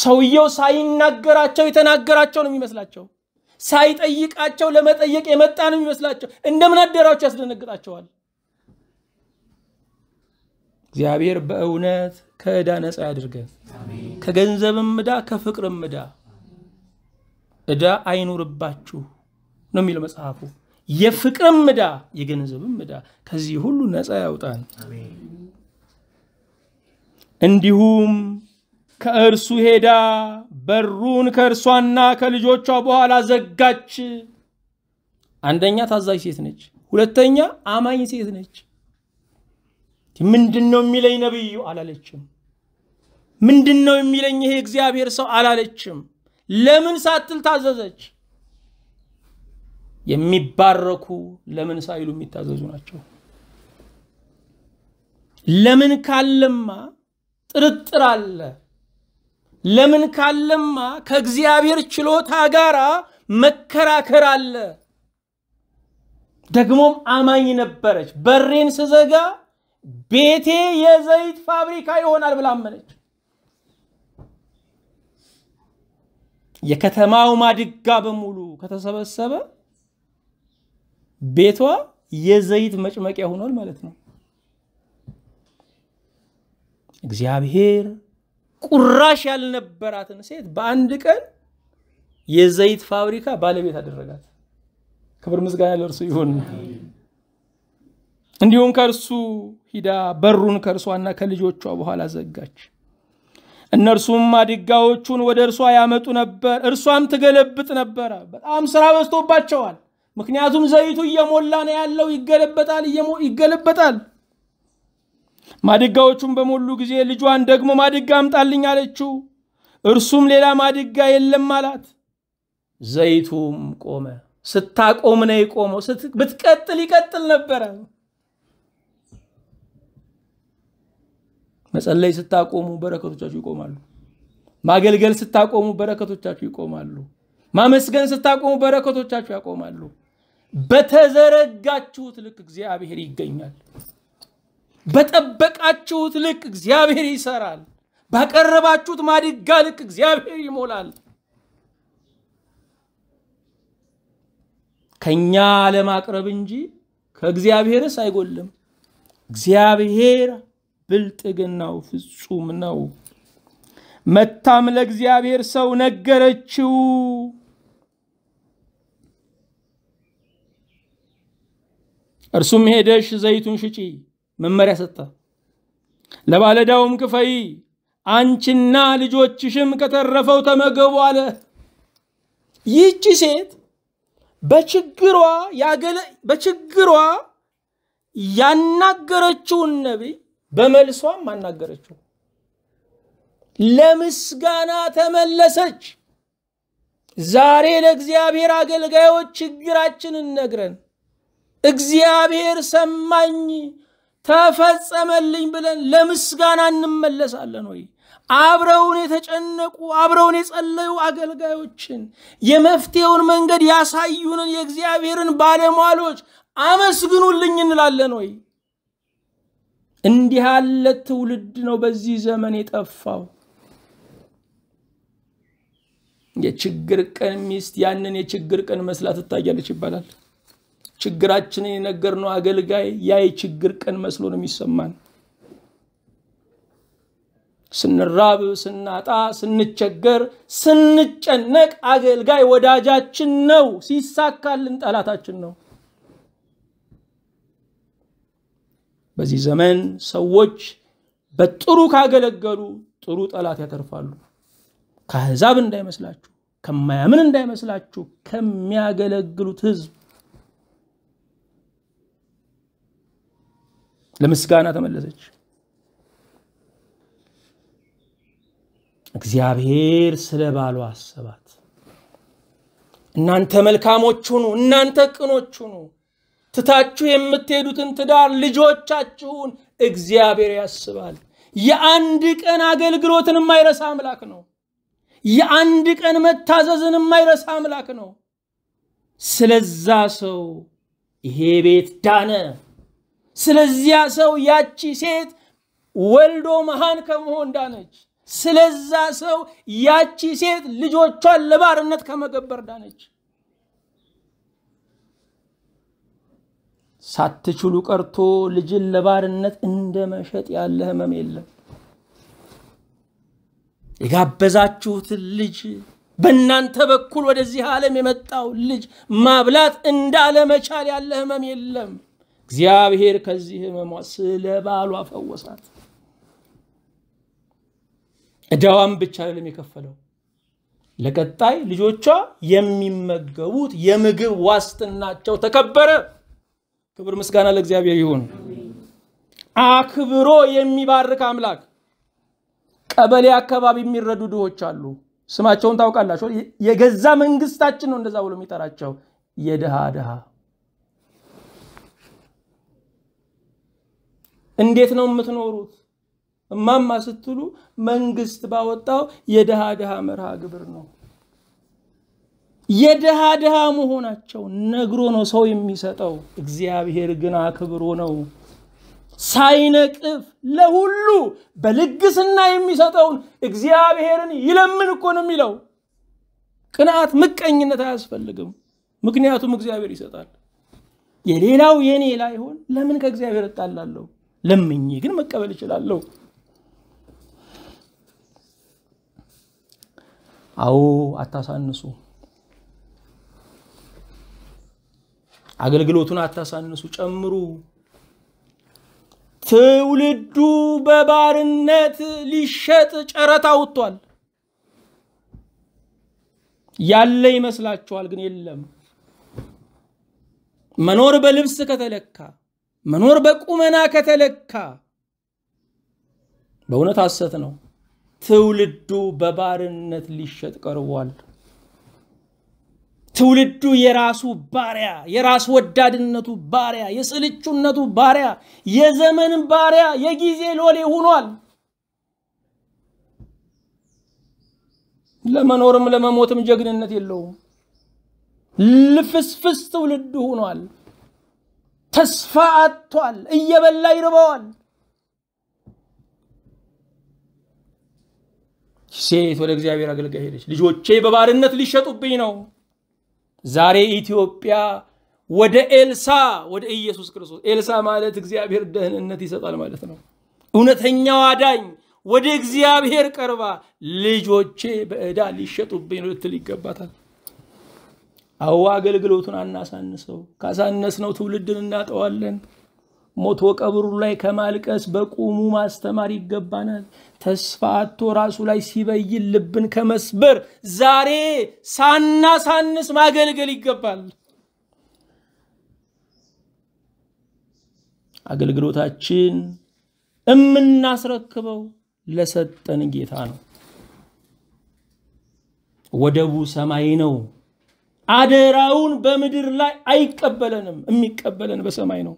ሰውየው ሳይናገራቸው የተናገራቸው ነው የሚመስላቸው። ሳይጠይቃቸው ለመጠየቅ የመጣ ነው የሚመስላቸው። እንደምን አደራቸው ያስደነግጣቸዋል። እግዚአብሔር በእውነት ከዕዳ ነፃ ያድርገን፣ ከገንዘብም ዕዳ ከፍቅርም ዕዳ። ዕዳ አይኑርባችሁ ነው የሚለው መጽሐፉ። የፍቅርም ዕዳ የገንዘብም ዕዳ ከዚህ ሁሉ ነፃ ያውጣን። እንዲሁም ከእርሱ ሄዳ በሩን ከእርሷና ከልጆቿ በኋላ ዘጋች። አንደኛ ታዛዥ ሴት ነች፣ ሁለተኛ አማኝ ሴት ነች። ምንድን ነው የሚለኝ ነብዩ አላለችም። ምንድን ነው የሚለኝ ይሄ እግዚአብሔር ሰው አላለችም። ለምን ሳትል ታዘዘች። የሚባረኩ ለምን ሳይሉ የሚታዘዙ ናቸው። ለምን ካለማ ጥርጥር አለ። ለምን ካለማ ከእግዚአብሔር ችሎታ ጋር መከራከር አለ። ደግሞም አማኝ ነበረች። በሬን ስዘጋ ቤቴ የዘይት ፋብሪካ ይሆናል ብላ አመነች። የከተማው ማድጋ በሙሉ ከተሰበሰበ ቤቷ የዘይት መጭመቂያ ሆኗል ማለት ነው። እግዚአብሔር ቁራሽ ያልነበራትን ሴት በአንድ ቀን የዘይት ፋብሪካ ባለቤት አደረጋት። ክብር ምስጋና ለእርሱ ይሁን። እንዲሁም ከእርሱ ሂዳ በሩን ከእርሷና ከልጆቿ በኋላ ዘጋች። እነርሱም አድጋዎቹን ወደ እርሷ ያመጡ ነበር፣ እርሷም ትገለብጥ ነበረ። በጣም ስራ በዝቶባቸዋል። ምክንያቱም ዘይቱ እየሞላ ነው ያለው፣ ይገለበጣል ይገለበጣል። ማድጋዎቹን በሞሉ ጊዜ ልጇን ደግሞ ማድጋ አምጣልኝ አለችው። እርሱም ሌላ ማድጋ የለም አላት። ዘይቱም ቆመ። ስታቆም ነው የቆመው። ብትቀጥል ይቀጥል ነበረ። መጸለይ ስታቆሙ በረከቶቻችሁ ይቆማሉ። ማገልገል ስታቆሙ በረከቶቻችሁ ይቆማሉ። ማመስገን ስታቆሙ በረከቶቻችሁ ያቆማሉ። በተዘረጋችሁት ልክ እግዚአብሔር ይገኛል። በጠበቃችሁት ልክ እግዚአብሔር ይሰራል። ባቀረባችሁት ማድጋ ልክ እግዚአብሔር ይሞላል። ከኛ ለማቅረብ እንጂ ከእግዚአብሔርስ አይጎልም። እግዚአብሔር ብልጥግናው ፍጹም ነው። መታም ለእግዚአብሔር ሰው ነገረችው። እርሱም ሄደሽ ዘይቱን ሽጪ መመሪያ ሰጠ። ለባለዳውም ክፈይ፣ አንቺና ልጆችሽም ከተረፈው ተመገቡ አለ። ይህቺ ሴት በችግሯ ያገለ በችግሯ ያናገረችውን ነቢይ በመልሷም አናገረችው። ለምስጋና ተመለሰች። ዛሬ ለእግዚአብሔር አገልጋዮች ችግራችንን ነግረን እግዚአብሔር ሰማኝ ተፈጸመልኝ ብለን ለምስጋና እንመለሳለን ወይ? አብረውን የተጨነቁ አብረውን የጸለዩ አገልጋዮችን የመፍትሄውን መንገድ ያሳዩንን የእግዚአብሔርን ባለሟሎች አመስግኑልኝ እንላለን ወይ? እንዲህ ያለ ትውልድ ነው በዚህ ዘመን የጠፋው። የችግር ቀን ሚስት ያንን የችግር ቀን መስላ ትታያለች ይባላል። ችግራችንን የነገርነው አገልጋይ ያ የችግር ቀን መስሎ ነው የሚሰማን። ስንራብ፣ ስናጣ፣ ስንቸገር፣ ስንጨነቅ አገልጋይ ወዳጃችን ነው። ሲሳካልን ጠላታችን ነው። በዚህ ዘመን ሰዎች በጥሩ ካገለገሉ ጥሩ ጠላት ያተርፋሉ። ከአሕዛብ እንዳይመስላችሁ፣ ከማያምን እንዳይመስላችሁ፣ ከሚያገለግሉት ህዝብ ለምስጋና ተመለሰች። እግዚአብሔር ስለ ባሏ አሰባት። እናንተ መልካሞች ሁኑ፣ እናንተ ቅኖች ሁኑ። ትታችሁ የምትሄዱትን ትዳር ልጆቻችሁን እግዚአብሔር ያስባል። የአንድ ቀን አገልግሎትን የማይረሳ አምላክ ነው። የአንድ ቀን መታዘዝን የማይረሳ አምላክ ነው። ስለዛ ሰው ይሄ ቤት ዳነ፣ ስለዚያ ሰው ያቺ ሴት ወልዶ መሃን ከመሆን ዳነች። ስለዛ ሰው ያቺ ሴት ልጆቿን ለባርነት ከመገበር ዳነች። ሳትችሉ ቀርቶ ልጅን ለባርነት እንደ መሸጥ ያለ ህመም የለም። የጋበዛችሁትን ልጅ በእናንተ በኩል ወደዚህ ዓለም የመጣው ልጅ ማብላት እንዳለመቻል ያለ ህመም የለም። እግዚአብሔር ከዚህ ህመሟ ስለ ባሏ ፈወሳት። እዳዋም ብቻ አይደለም የከፈለው ለቀጣይ ልጆቿ የሚመገቡት የምግብ ዋስትናቸው ተከበረ። ክብር ምስጋና ለእግዚአብሔር ይሁን። አክብሮ የሚባርክ አምላክ። ቀበሌ አካባቢ የሚረዱ ድሆች አሉ። ስማቸውን ታውቃላቸው። የገዛ መንግስታችን ነው እንደዛ ብሎ የሚጠራቸው የድሃ ድሃ እንዴት ነው የምትኖሩት እማማ ስትሉ መንግስት ባወጣው የድሃ ድሃ መርሃ ግብር ነው። የድሃ ድሃ መሆናቸው ነግሮ ነው ሰው የሚሰጠው። እግዚአብሔር ግን አክብሮ ነው ሳይነቅፍ ለሁሉ በልግስና የሚሰጠውን እግዚአብሔርን ይለምን እኮ ነው የሚለው። ቅንዓት፣ ምቀኝነት አያስፈልግም። ምክንያቱም እግዚአብሔር ይሰጣል። የሌላው የኔ ላይሆን ለምን ከእግዚአብሔር እጣላለሁ? ለምኜ ግን መቀበል እችላለሁ። አዎ አታሳንሱ፣ አገልግሎቱን አታሳንሱ፣ ጨምሩ። ትውልዱ በባርነት ሊሸጥ ጨረታ ውቷል። ያለ ይመስላችኋል፣ ግን የለም። መኖር በልብስ ከተለካ መኖር በቁመና ከተለካ በእውነት ሐሰት ነው። ትውልዱ በባርነት ሊሸጥ ቀርቧል። ትውልዱ የራሱ ባሪያ፣ የራስ ወዳድነቱ ባሪያ፣ የስልቹነቱ ባሪያ፣ የዘመን ባሪያ፣ የጊዜ ሎሌ ሆኗል። ለመኖርም ለመሞትም ጀግንነት የለውም። ልፍስፍስ ትውልድ ሆኗል። ተስፋ አጥቷል። እየበላ ይርበዋል። ሴት ወደ እግዚአብሔር አገልጋይ ሄደች። ልጆቼ በባርነት ሊሸጡብኝ ነው። ዛሬ ኢትዮጵያ ወደ ኤልሳ ወደ ኢየሱስ ክርስቶስ ኤልሳ ማለት እግዚአብሔር ደህንነት ይሰጣል ማለት ነው። እውነተኛው አዳኝ ወደ እግዚአብሔር ቀርባ ልጆቼ በዕዳ ሊሸጡብኝ ነው ልትል ይገባታል። አዎ አገልግሎቱን አናሳንሰው። ካሳነስነው ትውልድን እናጠዋለን። ሞቶ ቀብሩ ላይ ከማልቀስ በቁሙ ማስተማር ይገባናል። ተስፋ አቶ ራሱ ላይ ሲበይን ልብን ከመስበር ዛሬ ሳናሳንስ ማገልገል ይገባል። አገልግሎታችን እምናስረክበው ለሰጠን ጌታ ነው። ወደቡ ሰማይ ነው። አደራውን በምድር ላይ አይቀበለንም፣ የሚቀበለን በሰማይ ነው።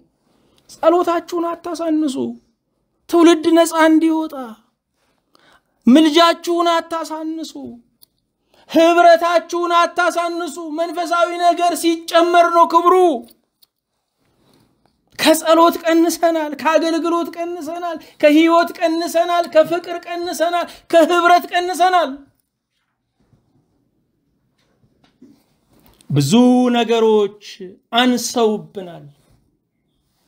ጸሎታችሁን አታሳንሱ፣ ትውልድ ነፃ እንዲወጣ ምልጃችሁን አታሳንሱ፣ ህብረታችሁን አታሳንሱ። መንፈሳዊ ነገር ሲጨመር ነው ክብሩ። ከጸሎት ቀንሰናል፣ ከአገልግሎት ቀንሰናል፣ ከህይወት ቀንሰናል፣ ከፍቅር ቀንሰናል፣ ከህብረት ቀንሰናል። ብዙ ነገሮች አንሰውብናል።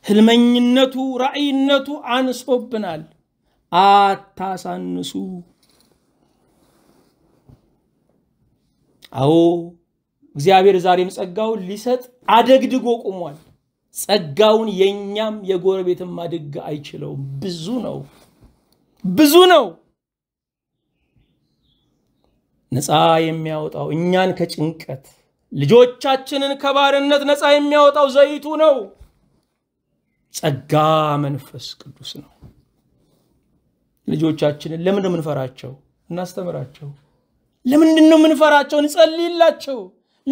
ህልመኝነቱ፣ ራእይነቱ አንሶብናል። አታሳንሱ። አዎ እግዚአብሔር ዛሬም ጸጋውን ሊሰጥ አደግድጎ ቆሟል። ጸጋውን የእኛም የጎረቤትም ማድግ አይችለውም። ብዙ ነው፣ ብዙ ነው። ነፃ የሚያወጣው እኛን ከጭንቀት ልጆቻችንን ከባርነት ነፃ የሚያወጣው ዘይቱ ነው። ጸጋ መንፈስ ቅዱስ ነው። ልጆቻችንን ለምን ነው የምንፈራቸው? እናስተምራቸው። ለምንድን ነው የምንፈራቸው? እንጸልይላቸው።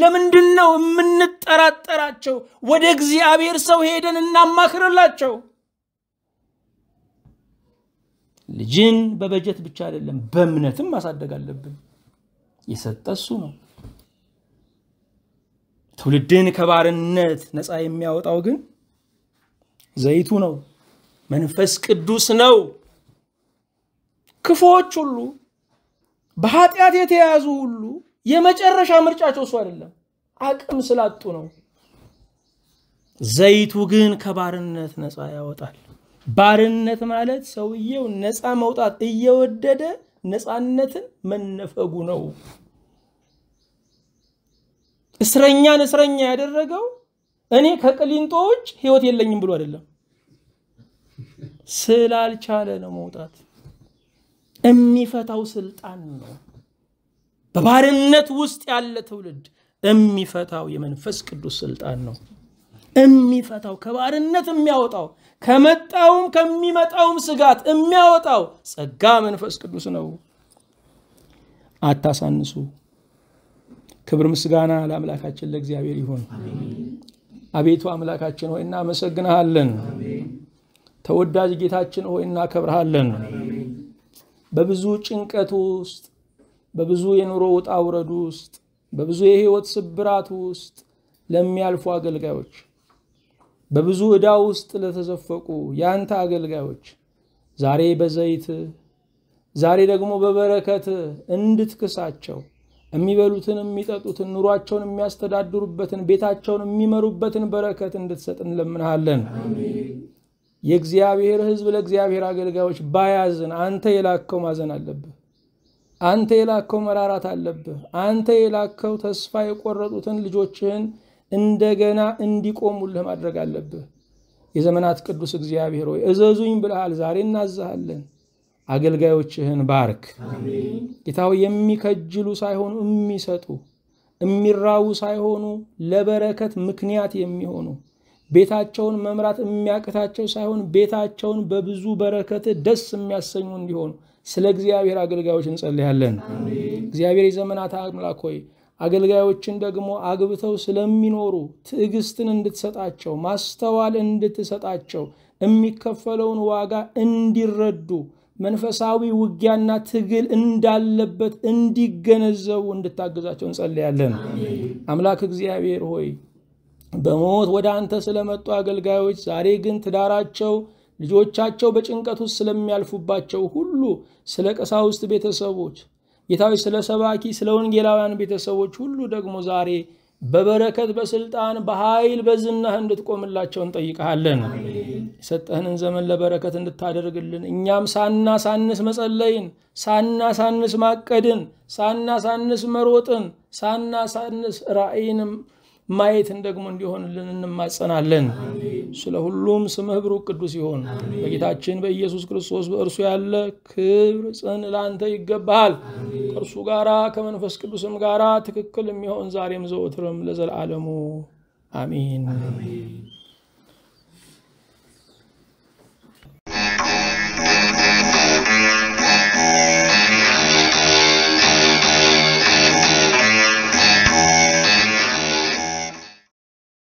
ለምንድን ነው የምንጠራጠራቸው? ወደ እግዚአብሔር ሰው ሄደን እናማክርላቸው። ልጅን በበጀት ብቻ አይደለም በእምነትም ማሳደግ አለብን። የሰጠ እሱ ነው። ትውልድን ከባርነት ነፃ የሚያወጣው ግን ዘይቱ ነው፣ መንፈስ ቅዱስ ነው። ክፉዎች ሁሉ በኃጢአት የተያዙ ሁሉ የመጨረሻ ምርጫቸው እሱ አይደለም፣ አቅም ስላጡ ነው። ዘይቱ ግን ከባርነት ነፃ ያወጣል። ባርነት ማለት ሰውየው ነፃ መውጣት እየወደደ ነፃነትን መነፈጉ ነው። እስረኛን እስረኛ ያደረገው እኔ ከቅሊንጦዎች ህይወት የለኝም ብሎ አይደለም፣ ስላልቻለ ነው። መውጣት የሚፈታው ስልጣን ነው። በባርነት ውስጥ ያለ ትውልድ የሚፈታው የመንፈስ ቅዱስ ስልጣን ነው። የሚፈታው ከባርነት የሚያወጣው ከመጣውም ከሚመጣውም ስጋት የሚያወጣው ጸጋ መንፈስ ቅዱስ ነው። አታሳንሱ። ክብር ምስጋና ለአምላካችን ለእግዚአብሔር ይሁን። አቤቱ አምላካችን ሆይ እናመሰግንሃለን። ተወዳጅ ጌታችን ሆይ እናከብርሃለን። በብዙ ጭንቀት ውስጥ፣ በብዙ የኑሮ ውጣ ውረድ ውስጥ፣ በብዙ የህይወት ስብራት ውስጥ ለሚያልፉ አገልጋዮች፣ በብዙ ዕዳ ውስጥ ለተዘፈቁ ያንተ አገልጋዮች ዛሬ በዘይት ዛሬ ደግሞ በበረከት እንድትክሳቸው የሚበሉትን የሚጠጡትን ኑሯቸውን የሚያስተዳድሩበትን ቤታቸውን የሚመሩበትን በረከት እንድትሰጥ እንለምንሃለን። የእግዚአብሔር ሕዝብ ለእግዚአብሔር አገልጋዮች ባያዝን፣ አንተ የላከው ማዘን አለብህ። አንተ የላከው መራራት አለብህ። አንተ የላከው ተስፋ የቆረጡትን ልጆችህን እንደገና እንዲቆሙልህ ማድረግ አለብህ። የዘመናት ቅዱስ እግዚአብሔር ሆይ እዘዙኝ ብለሃል። ዛሬ እናዝሃለን። አገልጋዮችህን ባርክ። ጌታው የሚከጅሉ ሳይሆኑ የሚሰጡ የሚራቡ ሳይሆኑ ለበረከት ምክንያት የሚሆኑ ቤታቸውን መምራት የሚያቅታቸው ሳይሆን ቤታቸውን በብዙ በረከት ደስ የሚያሰኙ እንዲሆኑ ስለ እግዚአብሔር አገልጋዮች እንጸልያለን። እግዚአብሔር የዘመናት አምላክ ሆይ አገልጋዮችን ደግሞ አግብተው ስለሚኖሩ ትዕግስትን እንድትሰጣቸው፣ ማስተዋል እንድትሰጣቸው፣ የሚከፈለውን ዋጋ እንዲረዱ መንፈሳዊ ውጊያና ትግል እንዳለበት እንዲገነዘቡ እንድታግዛቸው እንጸልያለን። አምላክ እግዚአብሔር ሆይ በሞት ወደ አንተ ስለመጡ አገልጋዮች ዛሬ ግን ትዳራቸው ልጆቻቸው በጭንቀት ውስጥ ስለሚያልፉባቸው ሁሉ ስለ ቀሳውስት ቤተሰቦች ጌታዊ ስለ ሰባኪ ስለ ወንጌላውያን ቤተሰቦች ሁሉ ደግሞ ዛሬ በበረከት በስልጣን በኃይል በዝናህ እንድትቆምላቸው እንጠይቀሃለን። የሰጠህንን ዘመን ለበረከት እንድታደርግልን እኛም ሳና ሳንስ መጸለይን፣ ሳና ሳንስ ማቀድን፣ ሳና ሳንስ መሮጥን፣ ሳና ሳንስ ራእይንም ማየትን ደግሞ እንዲሆንልን እንማጸናለን። ስለ ሁሉም ስምህ ብሩክ ቅዱስ ይሆን በጌታችን በኢየሱስ ክርስቶስ በእርሱ ያለ ክብር ጽን ላንተ ይገባሃል። ከእርሱ ጋራ ከመንፈስ ቅዱስም ጋራ ትክክል የሚሆን ዛሬም ዘወትርም ለዘላለሙ አሚን።